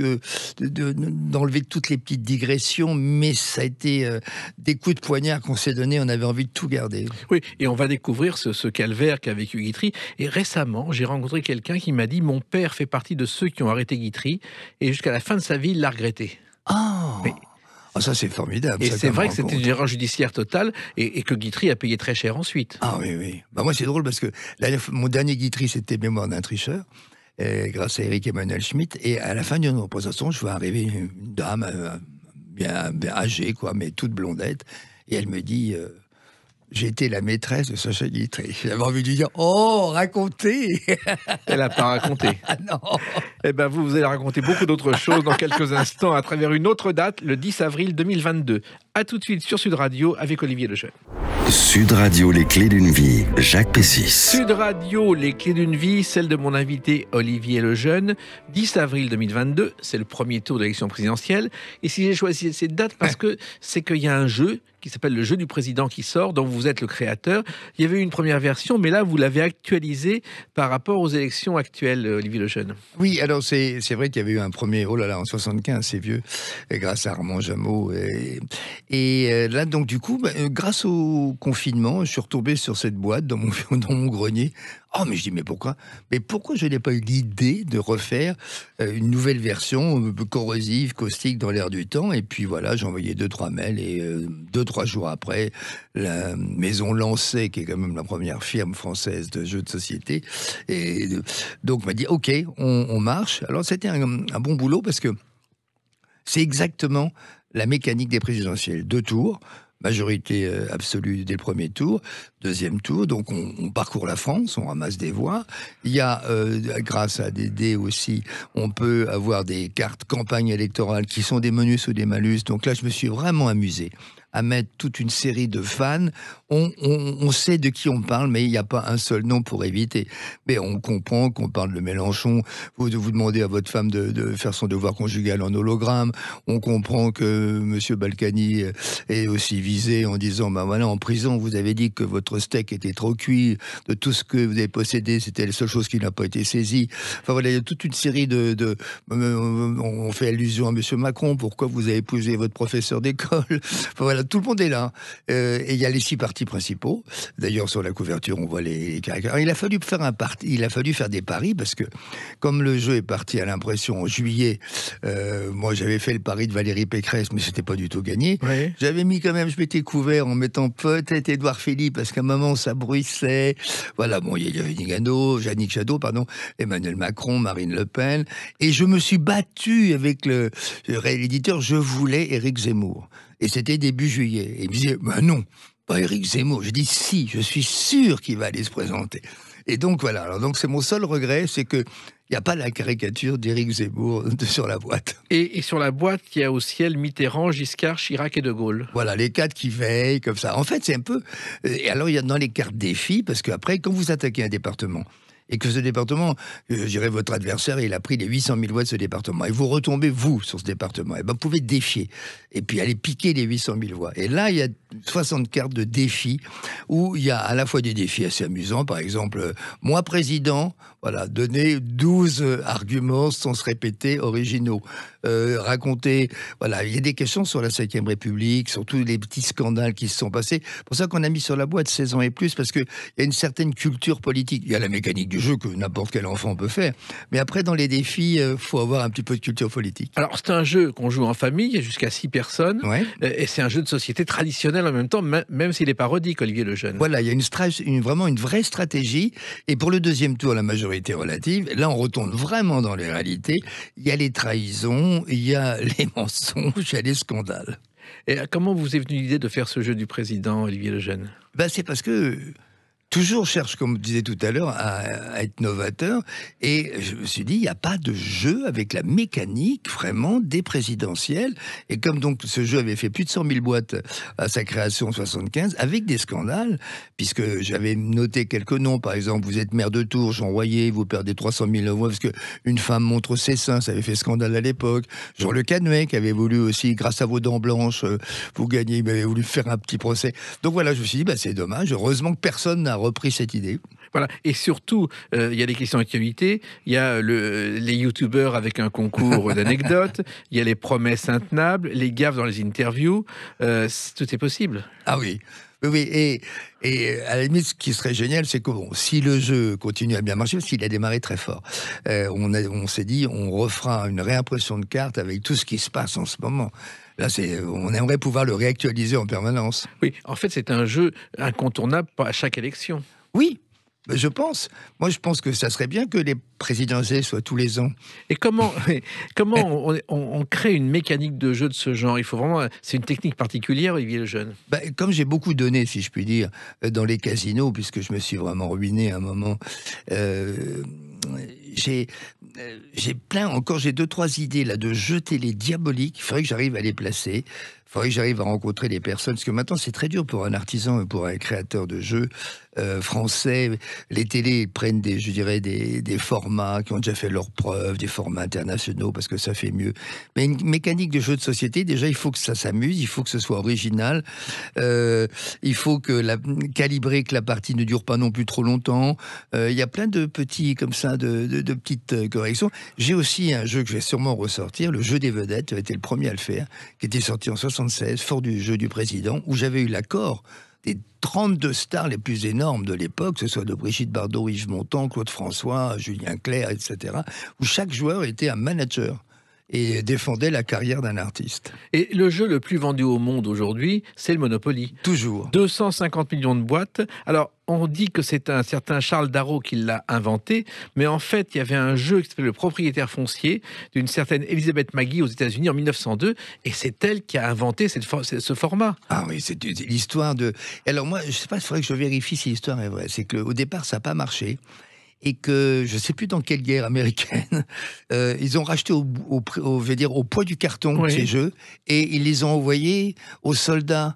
S1: d'enlever de, toutes les petites digressions, mais
S2: ça a été euh, des coups de poignard qu'on s'est donnés, On avait envie de tout garder. Oui, et on va découvrir ce, calvaire qu'a vécu Guitry. Et récemment, j'ai rencontré quelqu'un qui m'a dit mon père fait partie de ceux qui ont arrêté Guitry et jusqu'à la fin de sa vie, il l'a regretté. Oh. Ah, ça,
S1: c'est formidable. Et c'est vrai que c'était une
S2: erreur judiciaire totale et, que Guitry a payé très cher ensuite. Ah oui,
S1: oui. Bah, moi, c'est drôle parce que mon dernier Guitry, c'était Mémoire d'un tricheur. grâce à Eric Emmanuel Schmitt. Et à la fin d'une représentation, je vois arriver une dame euh, bien, âgée, quoi, mais toute blondette. Et elle me dit euh, « J'étais la maîtresse de Sacha
S2: Guitry. J'avais envie de lui dire Oh, racontez Elle n'a pas raconté. Ah non Eh bien, vous, vous allez raconter beaucoup d'autres choses dans quelques instants à travers une autre date, le 10 avril 2022, tout de suite sur Sud Radio avec Olivier Lejeune.
S1: Sud Radio, les clés d'une vie,
S2: Jacques Pessis. Sud Radio, les clés d'une vie, celle de mon invité Olivier Lejeune. 10 avril 2022, c'est le premier tour d'élection présidentielle. Et si j'ai choisi cette date, parce que c'est qu'il y a un jeu qui s'appelle le jeu du président qui sort, dont vous êtes le créateur. Il y avait eu une première version, mais là, vous l'avez actualisé par rapport aux élections actuelles, Olivier Lejeune. Oui, alors c'est vrai qu'il y avait eu un premier, oh là là, en 75, c'est vieux,
S1: grâce à Armand Jameau. Et, et euh, là, donc, du coup, bah, euh, grâce au confinement, je suis retombé sur cette boîte dans mon, mon grenier. Oh, mais je dis, mais pourquoi Mais pourquoi je n'ai pas eu l'idée de refaire euh, une nouvelle version corrosive, caustique dans l'air du temps Et puis voilà, j'ai envoyé deux, trois mails et deux, trois jours après, la maison lancée, qui est quand même la première firme française de jeux de société, et donc m'a dit, OK, on, marche. Alors, c'était un, un bon boulot parce que c'est exactement la mécanique des présidentielles. Deux tours, majorité euh, absolue dès le premier tour, deuxième tour, donc on, parcourt la France, on ramasse des voix. Il y a, euh, grâce à des dés aussi, on peut avoir des cartes campagne électorale qui sont des menus ou des malus. Donc là, je me suis vraiment amusé à mettre toute une série de fans. On, on, sait de qui on parle, mais il n'y a pas un seul nom pour éviter. Mais on comprend qu'on parle de Mélenchon. Vous, vous demandez à votre femme de, faire son devoir conjugal en hologramme. On comprend que monsieur Balkany est aussi visé en disant ben voilà, en prison, vous avez dit que votre steak était trop cuit, de tout ce que vous avez possédé, c'était la seule chose qui n'a pas été saisie. Enfin voilà, il y a toute une série de, de on fait allusion à monsieur Macron, pourquoi vous avez épousé votre professeur d'école. voilà, euh, tout le monde est là. Euh, et il y a les six partis principaux. D'ailleurs, sur la couverture, on voit les, caractères. il a fallu faire un parti, il a fallu faire des paris parce que, comme le jeu est parti à l'impression en juillet, euh, moi j'avais fait le pari de Valérie Pécresse, mais c'était pas du tout gagné. J'avais mis quand même, je m'étais couvert en mettant peut-être Édouard Philippe parce qu'à un moment ça bruissait. Voilà, bon, il y avait Nigano, Yannick Jadot, pardon, Emmanuel Macron, Marine Le Pen, et je me suis battu avec le, éditeur Je voulais Éric Zemmour. Et c'était début juillet. Et il me disait, ben non, pas Éric Zemmour. Je dis, si, je suis sûr qu'il va aller se présenter. Et donc voilà, donc c'est mon seul regret, c'est que il n'y a pas la caricature d'Éric Zemmour sur la boîte. Et, sur la boîte, il y a au ciel Mitterrand, Giscard, Chirac et De Gaulle. Voilà, les quatre qui veillent comme ça. En fait, c'est un peu. Euh, et alors, il y a dans les cartes défis, parce qu'après, quand vous attaquez un département, et que ce département, euh, je dirais, votre adversaire, il a pris les 800 000 voix de ce département. Et vous retombez, vous, sur ce département. Et eh ben, vous pouvez défier. Et puis aller piquer les 800 000 voix. Et là, il y a 60 cartes de défis où il y a à la fois des défis assez amusants. Par exemple, euh, moi président, voilà, donner 12 euh, arguments sans se répéter originaux. Euh, raconter, voilà, il y a des questions sur la 5 République, sur tous les petits scandales qui se sont passés. C'est pour ça qu'on a mis sur la boîte 16 ans et plus, parce qu'il y a une certaine culture politique. Il y a la mécanique du jeu que n'importe quel enfant peut faire. Mais après, dans les défis, il euh, faut avoir un petit peu de culture politique.
S2: Alors, c'est un jeu qu'on joue en famille, jusqu'à 6 personnes. Et c'est un jeu de société traditionnel en même temps, même s'il est parodique, Olivier Lejeune.
S1: Voilà, il y a une, vraiment une vraie stratégie. Et pour le deuxième tour, la majorité relative. Là, on retourne vraiment dans les réalités. Il y a les trahisons, il y a les mensonges, il y a les scandales. Et euh, comment vous est venue l'idée de faire ce jeu du président, Olivier Lejeune ben, C'est parce que toujours cherche, comme je disais tout à l'heure, à, être novateur. Et je me suis dit, il n'y a pas de jeu avec la mécanique vraiment des présidentielles. Et comme donc ce jeu avait fait plus de 100 000 boîtes à sa création en 75, avec des scandales, puisque j'avais noté quelques noms, par exemple, vous êtes maire de Tours, Jean Royer, vous perdez 300 000 euros parce que une femme montre ses seins, ça avait fait scandale à l'époque. Jean Le Canuet, qui avait voulu aussi, grâce à vos dents blanches, euh, vous gagner, il avait voulu faire un petit procès. Donc voilà, je me suis dit, bah, c'est dommage, heureusement que personne n'a repris
S2: cette idée. Voilà. Et surtout, euh, il y a les questions d'actualité, il y a les youtubeurs avec un concours d'anecdotes, il y a les promesses intenables, les gaffes dans les interviews. Euh, tout est possible. Ah oui. Oui, oui. Et, et, à la limite, ce qui serait
S1: génial, c'est que bon, si le jeu continue à bien marcher, s'il a démarré très fort, euh, on, on s'est dit, on refera une réimpression de cartes avec tout ce qui se passe en ce moment. Là, c'est, on aimerait pouvoir le réactualiser en permanence. Oui, en fait, c'est un jeu incontournable à chaque élection.
S2: Oui, je pense. Moi, je pense que ça serait bien que les présidentielles soient tous les ans. Et comment, comment on, crée une mécanique de jeu de ce genre Il faut vraiment, c'est une technique particulière, Olivier Lejeune. Bah, comme j'ai beaucoup donné, si je puis dire, dans les casinos, puisque je
S1: me suis vraiment ruiné à un moment. Euh, j'ai euh, j'ai plein encore, j'ai deux trois idées là de jeter les diaboliques. Il faudrait que j'arrive à les placer. Il faudrait que j'arrive à rencontrer les personnes parce que maintenant c'est très dur pour un artisan et pour un créateur de jeux euh, français. Les télés prennent des, je dirais, des, formats qui ont déjà fait leurs preuves, des formats internationaux parce que ça fait mieux. Mais une mécanique de jeu de société, déjà, il faut que ça s'amuse, il faut que ce soit original, euh, il faut que la, calibrer que la partie ne dure pas non plus trop longtemps. Euh, il y a plein de petits, comme ça, de, petites corrections. J'ai aussi un jeu que je vais sûrement ressortir, le jeu des vedettes, a été le premier à le faire, qui était sorti en 76, fort du jeu du président, où j'avais eu l'accord des 32 stars les plus énormes de l'époque, que ce soit de Brigitte Bardot, Yves Montand, Claude François, Julien Clerc, etc., où chaque joueur
S2: était un manager et défendait la carrière d'un artiste. Et le jeu le plus vendu au monde aujourd'hui, c'est le Monopoly. Toujours. 250 millions de boîtes. Alors, on dit que c'est un certain Charles Darrow qui l'a inventé, mais en fait, il y avait un jeu qui s'appelait le propriétaire foncier d'une certaine Elizabeth Maggie aux États-Unis en 1902, et c'est elle qui a inventé cette ce format. Ah oui, c'est l'histoire de. Alors moi, je ne sais pas, il faudrait que je vérifie si l'histoire est vraie.
S1: C'est qu'au départ, ça n'a pas marché et que je ne sais plus dans quelle guerre américaine, euh, ils ont racheté au, au, je dire, au poids du carton ces jeux et ils les ont envoyés aux soldats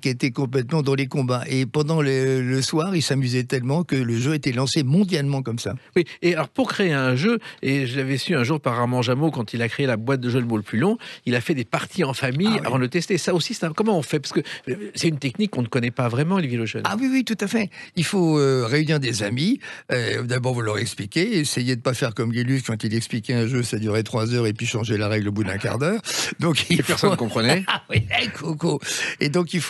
S1: qui était complètement dans les combats. Et pendant le, soir, il s'amusait tellement que le jeu était lancé mondialement comme ça.
S2: Oui, et alors pour créer un jeu, et je l'avais su un jour par Armand Jameau, quand il a créé la boîte de jeux de mots le plus long, il a fait des parties en famille ah avant de le tester. Ça aussi, un... comment on fait Parce que c'est une technique qu'on ne connaît pas vraiment, Olivier Lejeune. Ah oui, oui, tout à fait. Il faut
S1: euh, réunir des amis. Euh, d'abord, vous leur expliquez. Essayez de ne pas faire comme Gélus quand il expliquait un jeu, ça durait trois heures et puis changer la règle au bout d'un quart d'heure. Donc, Personne ne comprenait. ah oui, coco. Et donc, il faut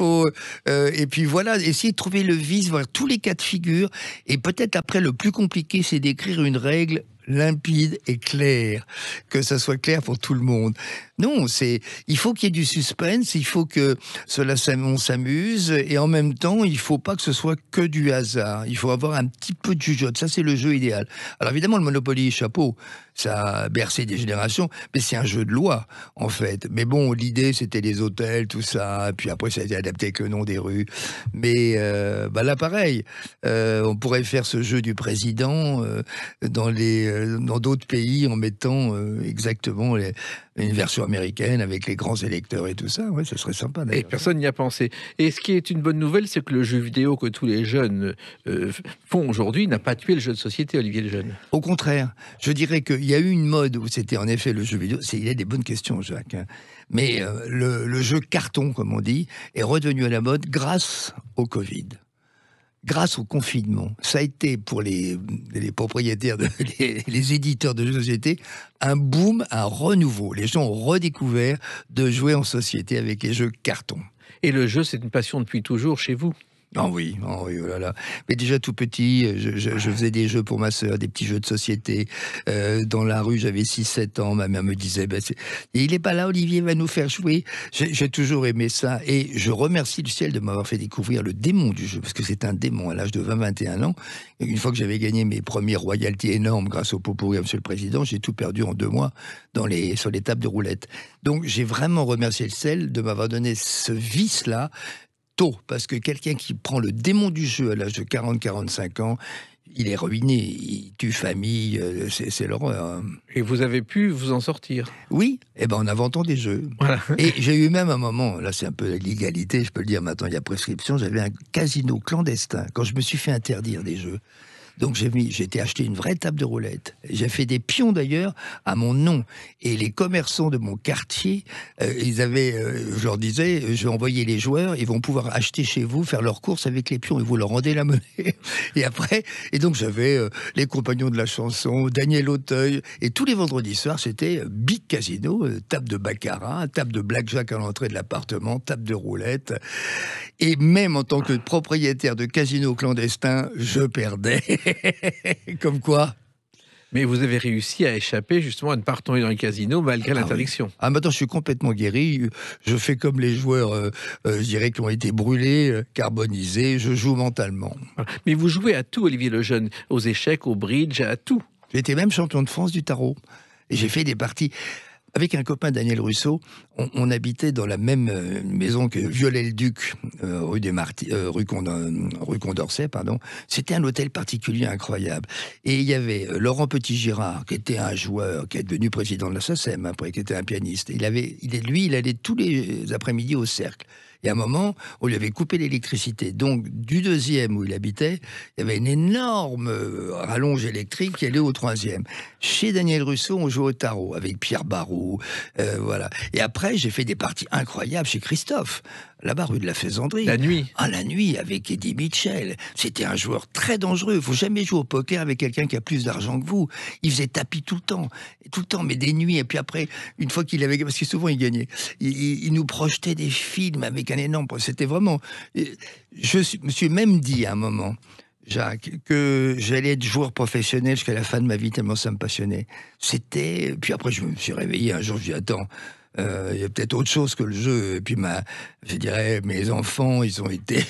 S1: euh, et puis voilà, essayer de trouver le vice, voir tous les cas de figure. Et peut-être après, le plus compliqué, c'est d'écrire une règle limpide et claire que ça soit clair pour tout le monde. Non, c'est il faut qu'il y ait du suspense, il faut que cela on s'amuse et en même temps, il ne faut pas que ce soit que du hasard. Il faut avoir un petit peu de jeu. Ça c'est le jeu idéal. Alors évidemment le Monopoly, chapeau, ça a bercé des générations, mais c'est un jeu de loi, en fait. Mais bon, l'idée, c'était les hôtels, tout ça, puis après, ça a été adapté que le nom des rues. Mais euh, bah là, pareil, euh, on pourrait faire ce jeu du président euh, dans les euh, dans d'autres pays en
S2: mettant exactement les une version américaine avec les grands électeurs et tout ça. Ouais, ce serait sympa d'ailleurs. Et personne n'y a pensé. Et ce qui est une bonne nouvelle, c'est que le jeu vidéo que tous les jeunes euh, font aujourd'hui n'a pas tué le jeu de société, Olivier Lejeune.
S1: Au contraire, je dirais qu'il y a eu une mode où c'était en effet le jeu vidéo. C'est Il y a des bonnes questions, Jacques. Hein. Mais euh, le, jeu carton, comme on dit, est redevenu à la mode grâce au Covid grâce au confinement. Ça a été pour les, propriétaires, les, éditeurs de jeux de société, un boom, un renouveau. Les gens ont redécouvert de jouer en société avec les jeux carton. Et le jeu, c'est une passion depuis toujours chez vous ah ah oui, oh oui, là là. Mais déjà tout petit, je, faisais des jeux pour ma sœur, des petits jeux de société. Euh, dans la rue, j'avais 6-7 ans, ma mère me disait, bah, il n'est pas là, Olivier va nous faire jouer. J'ai toujours aimé ça et je remercie le ciel de m'avoir fait découvrir le démon du jeu, parce que c'est un démon à l'âge de 20-21 ans. Une fois que j'avais gagné mes premiers royalties énormes grâce au pot pourri Monsieur le Président, j'ai tout perdu en deux mois dans les, sur les tables de roulette. Donc j'ai vraiment remercié le ciel de m'avoir donné ce vice-là tôt, parce que quelqu'un qui prend le démon du jeu à l'âge de 40-45 ans, il est ruiné, il tue famille, euh, c'est, l'horreur. Hein. Et vous
S2: avez pu vous en sortir
S1: Oui, eh ben en inventant des jeux. Et j'ai eu même un moment, là c'est un peu l'égalité, je peux le dire maintenant, il y a prescription, j'avais un casino clandestin, quand je me suis fait interdire des jeux. Donc j'ai mis, j'étais acheté une vraie table de roulette. J'ai fait des pions d'ailleurs à mon nom. Et les commerçants de mon quartier, euh, ils avaient, euh, je leur disais, euh, je vais envoyer les joueurs, ils vont pouvoir acheter chez vous, faire leurs courses avec les pions et vous leur rendez la monnaie. et après, et donc j'avais les compagnons de la chanson, Daniel Auteuil, et tous les vendredis soirs, c'était Big Casino, table de baccarat, table de blackjack à l'entrée de l'appartement, table de roulette. Et même en tant que propriétaire de casino clandestin, je
S2: perdais. Comme quoi mais vous avez réussi à échapper justement à ne pas retourner dans le casino malgré ah bah l'interdiction.
S1: Ah, maintenant je suis complètement guéri. Je fais comme les joueurs, euh, euh, je dirais, qui ont été brûlés, euh, carbonisés. Je joue mentalement. Mais vous jouez à tout, Olivier Lejeune, aux échecs, au bridge, à tout. J'étais même champion de France du tarot. Et j'ai fait des parties. Avec un copain, Daniel Rousseau, on, habitait dans la même euh, maison que Viollet-le-Duc, euh, rue, des euh, rue, Condorcet. pardon. C'était un hôtel particulier incroyable. Et il y avait Laurent Petit-Girard, qui était un joueur, qui est devenu président de la SACEM après, qui était un pianiste. Il avait, lui, il allait tous les après-midi au cercle. Et a un moment, on lui avait coupé l'électricité. Donc, du deuxième où il habitait, il y avait une énorme euh, rallonge électrique qui allait au troisième. Chez Daniel Russo, on jouait au tarot avec Pierre Barou. Euh, voilà. Et après, j'ai fait des parties incroyables chez Christophe là-bas, rue de la Faisanderie. La nuit Ah, la nuit, avec Eddie Mitchell. C'était un joueur très dangereux. Il faut jamais jouer au poker avec quelqu'un qui a plus d'argent que vous. Il faisait tapis tout le temps, tout le temps, mais des nuits. Et puis après, une fois qu'il avait... Parce que souvent, il gagnait. Il, nous projetait des films avec un énorme... C'était vraiment... Euh, je me suis même dit à un moment... Jacques, que j'allais être joueur professionnel jusqu'à la fin de ma vie, tellement ça me passionnait. C'était. Puis après, je me suis réveillé un jour, je me dit, attends, euh, il y a peut-être autre chose que le jeu. Et puis, ma, je dirais, mes enfants, ils ont été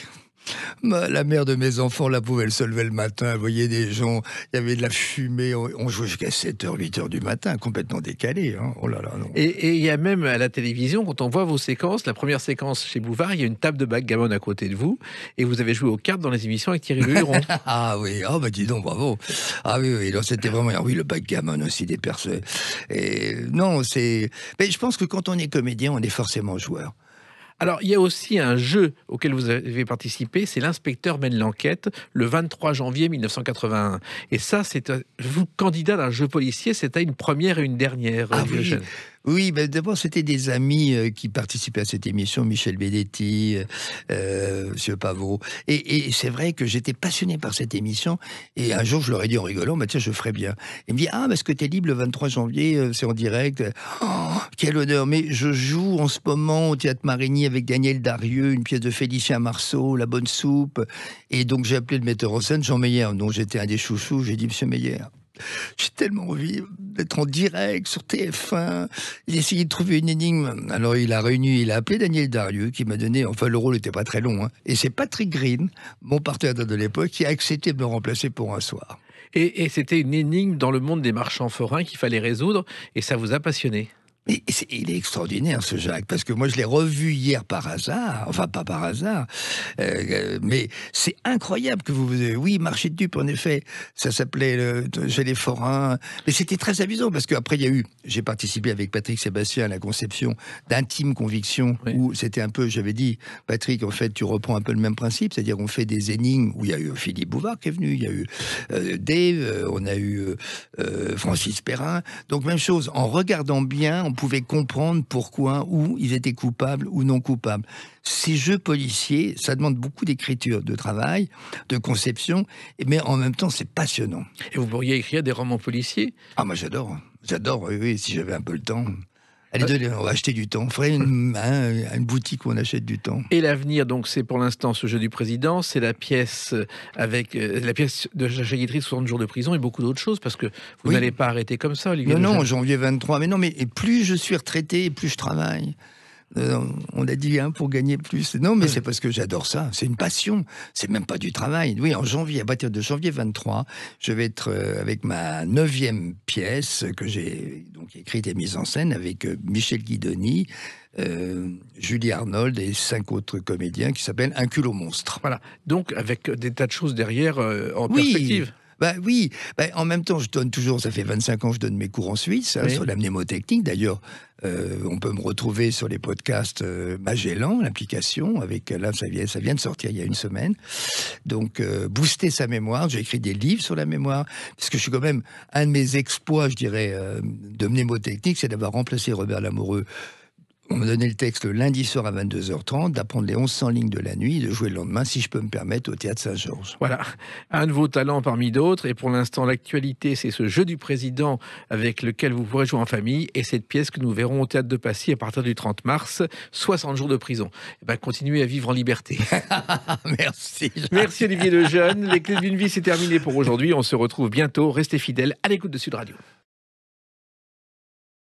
S1: la mère de mes enfants, la pouvait se levait le matin, elle voyait des gens, il y avait de la fumée, on, jouait jusqu'à 7h, 8h du matin,
S2: complètement décalé. Hein. Oh là Et il y a même à la télévision, quand on voit vos séquences, la première séquence chez Bouvard, il y a une table de backgammon à côté de vous, et vous avez joué aux cartes dans les émissions avec Thierry Luron. ah oui, ah bah dis donc, bravo. Ah oui, oui, c'était vraiment, oui, le backgammon aussi des personnes. Et non, c'est, mais je pense que quand on est comédien, on est forcément joueur. Alors, il y a aussi un jeu auquel vous avez participé, c'est L'inspecteur mène l'enquête, le 23 janvier 1981. Et ça, c'est euh, vous, candidat d'un jeu policier, c'était une première et une dernière. Ah euh, oui, ben, d'abord, c'était des amis euh, qui participaient à cette émission, Michel
S1: Bedetti, euh, euh, Monsieur M. Pavot. Et, c'est vrai que j'étais passionné par cette émission. Et un jour, je leur ai dit en rigolant, mais bah, tiens, je ferai bien. Il me dit, ah, parce que tu es libre le 23 janvier C'est en direct. Oh, quel honneur. Mais je joue en ce moment au Théâtre Marigny avec Daniel Darieux, une pièce de Félicien Marceau, La Bonne Soupe. Et donc, j'ai appelé le metteur en scène, Jean Meyer, dont j'étais un des chouchous. J'ai dit, Monsieur Meyer, j'ai tellement envie d'être en direct sur TF1. Il essayé de trouver une énigme. Alors il a réuni, il a appelé Daniel Darieux qui m'a donné, enfin le rôle n'était pas très long. Hein. Et c'est Patrick Green, mon partenaire de l'époque, qui a accepté
S2: de me remplacer pour un soir. et c'était une énigme dans le monde des marchands forains qu'il fallait résoudre, et ça vous a passionné il est extraordinaire ce Jacques, parce que moi je l'ai revu hier par
S1: hasard, enfin pas par hasard, euh, euh, mais c'est incroyable que vous oui marché de dupes en effet, ça s'appelait J'ai les forains, mais c'était très amusant parce qu'après il y a eu, j'ai participé avec Patrick Sébastien à la conception d'intime conviction où c'était un peu, j'avais dit Patrick en fait tu reprends un peu le même principe, c'est-à-dire on fait des énigmes où il y a eu Philippe Bouvard qui est venu, il y a eu euh, Dave, on a eu Francis Perrin, donc même chose en regardant bien pouvait comprendre pourquoi, où ils étaient coupables ou non coupables. Ces jeux policiers, ça demande beaucoup d'écriture, de travail, de conception, mais en même temps, c'est passionnant. Et vous pourriez écrire des romans policiers Ah, moi j'adore. J'adore, oui, si j'avais un peu le temps. Euh, on va acheter du temps. On ferait une, boutique où on achète du temps.
S2: Et l'avenir, donc, c'est pour l'instant ce jeu du président. C'est la pièce avec euh, la pièce de Sacha Guitry, 60 jours de prison et beaucoup d'autres choses parce que vous n'allez pas arrêter comme ça, Non, non, janvier 23. Mais non, mais et plus je suis retraité, plus je travaille. Euh, on a dit un hein, pour
S1: gagner plus. Non, mais c'est parce que j'adore ça. C'est une passion. C'est même pas du travail. Oui, en janvier, à partir de janvier 23, je vais être euh, avec ma neuvième pièce que j'ai donc écrite et mise en scène avec euh, Michel Guidoni. Julie Arnold et cinq autres comédiens qui s'appellent Un au monstre. Voilà. Donc avec des tas de choses derrière en perspective. Bah oui, bah, en même temps, je donne toujours, ça fait 25 ans que je donne mes cours en Suisse, hein, sur la mnémotechnique. D'ailleurs, euh, on peut me retrouver sur les podcasts euh, Magellan, l'application, avec euh, là, ça vient, ça vient de sortir il y a une semaine. Donc, booster sa mémoire. J'ai écrit des livres sur la mémoire, puisque je suis quand même un de mes exploits, je dirais, de mnémotechnique, c'est d'avoir remplacé Robert Lamoureux on me donnait le texte lundi soir à 22h30, d'apprendre les 1100 lignes de la nuit et de jouer le lendemain, si je peux me permettre, au théâtre Saint-Georges.
S2: Voilà, un de vos talents parmi d'autres. Et pour l'instant, l'actualité, c'est ce jeu du président avec lequel vous pourrez jouer en famille et cette pièce que nous verrons au théâtre de Passy à partir du 30 mars, 60 jours de prison. Eh ben, continuez à vivre en liberté. Merci. Merci Olivier Lejeune. Les clés d'une vie, c'est terminé pour aujourd'hui. On se retrouve bientôt. Restez fidèles à l'écoute de Sud Radio.